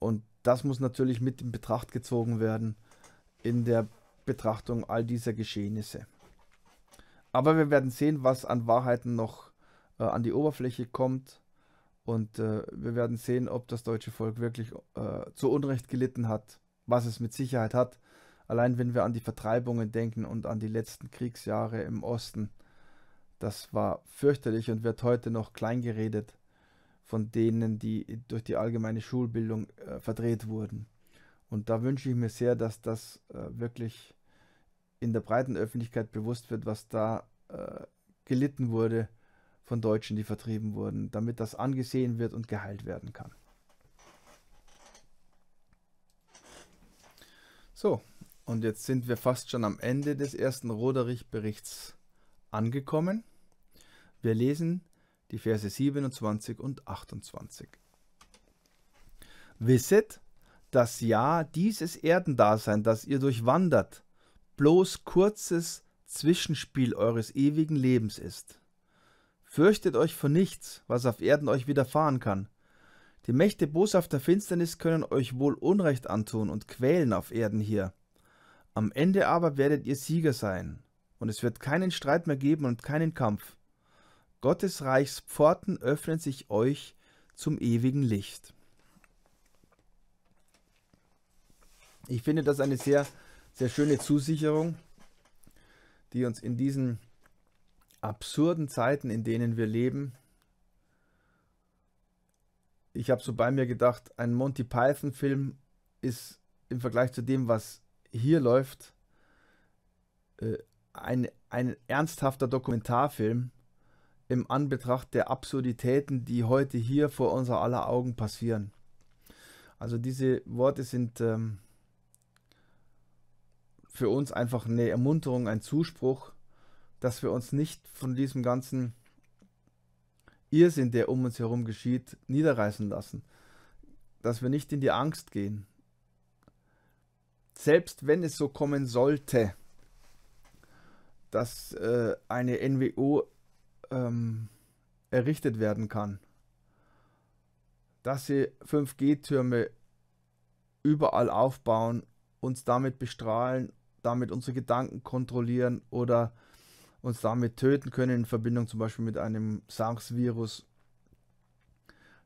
Und das muss natürlich mit in Betracht gezogen werden in der Nachbetrachtung all dieser Geschehnisse. Aber wir werden sehen, was an Wahrheiten noch äh, an die Oberfläche kommt. Und äh, wir werden sehen, ob das deutsche Volk wirklich äh, zu Unrecht gelitten hat, was es mit Sicherheit hat. Allein wenn wir an die Vertreibungen denken und an die letzten Kriegsjahre im Osten, das war fürchterlich und wird heute noch kleingeredet von denen, die durch die allgemeine Schulbildung äh, verdreht wurden. Und da wünsche ich mir sehr, dass das äh, wirklich in der breiten Öffentlichkeit bewusst wird, was da äh, gelitten wurde von Deutschen, die vertrieben wurden, damit das angesehen wird und geheilt werden kann. So, und jetzt sind wir fast schon am Ende des ersten Roderich-Berichts angekommen. Wir lesen die Verse 27 und 28. Wisset, dass ja dieses Erdendasein, das ihr durchwandert, bloß kurzes Zwischenspiel eures ewigen Lebens ist. Fürchtet euch vor nichts, was auf Erden euch widerfahren kann. Die Mächte boshafter Finsternis können euch wohl Unrecht antun und quälen auf Erden hier. Am Ende aber werdet ihr Sieger sein, und es wird keinen Streit mehr geben und keinen Kampf. Gottes Reichs Pforten öffnen sich euch zum ewigen Licht. Ich finde das eine sehr sehr schöne Zusicherung, die uns in diesen absurden Zeiten, in denen wir leben, ich habe so bei mir gedacht, ein Monty Python-Film ist im Vergleich zu dem, was hier läuft, äh, ein, ein ernsthafter Dokumentarfilm im Anbetracht der Absurditäten, die heute hier vor unser aller Augen passieren. Also diese Worte sind ähm, für uns einfach eine Ermunterung, ein Zuspruch, dass wir uns nicht von diesem ganzen Irrsinn, der um uns herum geschieht, niederreißen lassen. Dass wir nicht in die Angst gehen. Selbst wenn es so kommen sollte, dass äh, eine NWO ähm, errichtet werden kann, dass sie 5G-Türme überall aufbauen, uns damit bestrahlen damit unsere Gedanken kontrollieren oder uns damit töten können in Verbindung zum Beispiel mit einem SARS-Virus,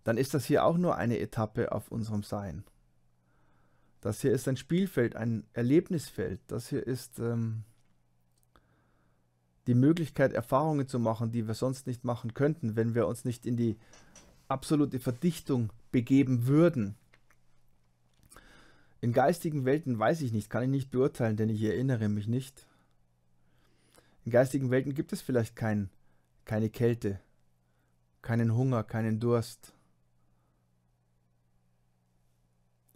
dann ist das hier auch nur eine Etappe auf unserem Sein. Das hier ist ein Spielfeld, ein Erlebnisfeld. Das hier ist ähm, die Möglichkeit, Erfahrungen zu machen, die wir sonst nicht machen könnten, wenn wir uns nicht in die absolute Verdichtung begeben würden. In geistigen Welten weiß ich nicht, kann ich nicht beurteilen, denn ich erinnere mich nicht. In geistigen Welten gibt es vielleicht kein, keine Kälte, keinen Hunger, keinen Durst.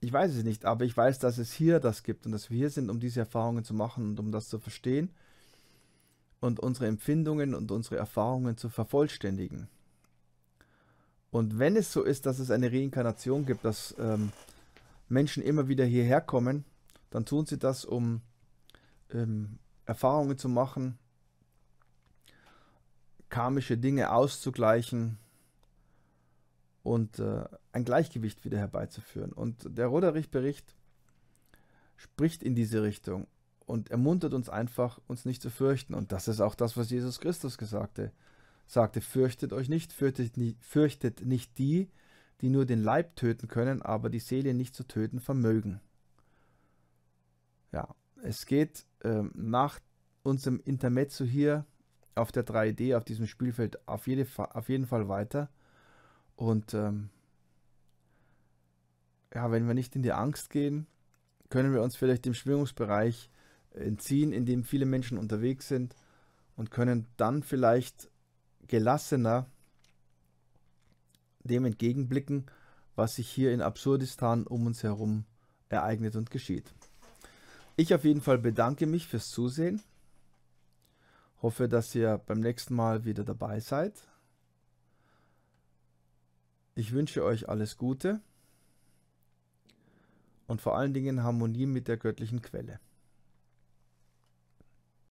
Ich weiß es nicht, aber ich weiß, dass es hier das gibt und dass wir hier sind, um diese Erfahrungen zu machen und um das zu verstehen und unsere Empfindungen und unsere Erfahrungen zu vervollständigen. Und wenn es so ist, dass es eine Reinkarnation gibt, dass ähm, Menschen immer wieder hierher kommen, dann tun sie das, um ähm, Erfahrungen zu machen, karmische Dinge auszugleichen und äh, ein Gleichgewicht wieder herbeizuführen. Und der Roderich-Bericht spricht in diese Richtung und ermuntert uns einfach, uns nicht zu fürchten. Und das ist auch das, was Jesus Christus gesagt äh, sagte. Fürchtet euch nicht, fürchtet, nie, fürchtet nicht die, die nur den Leib töten können, aber die Seele nicht zu töten vermögen. Ja, es geht äh, nach unserem Intermezzo hier auf der 3D, auf diesem Spielfeld, auf, jede, auf jeden Fall weiter. Und ähm, ja, wenn wir nicht in die Angst gehen, können wir uns vielleicht dem Schwingungsbereich äh, entziehen, in dem viele Menschen unterwegs sind und können dann vielleicht gelassener dem entgegenblicken, was sich hier in Absurdistan um uns herum ereignet und geschieht. Ich auf jeden Fall bedanke mich fürs Zusehen. Hoffe, dass ihr beim nächsten Mal wieder dabei seid. Ich wünsche euch alles Gute und vor allen Dingen Harmonie mit der göttlichen Quelle.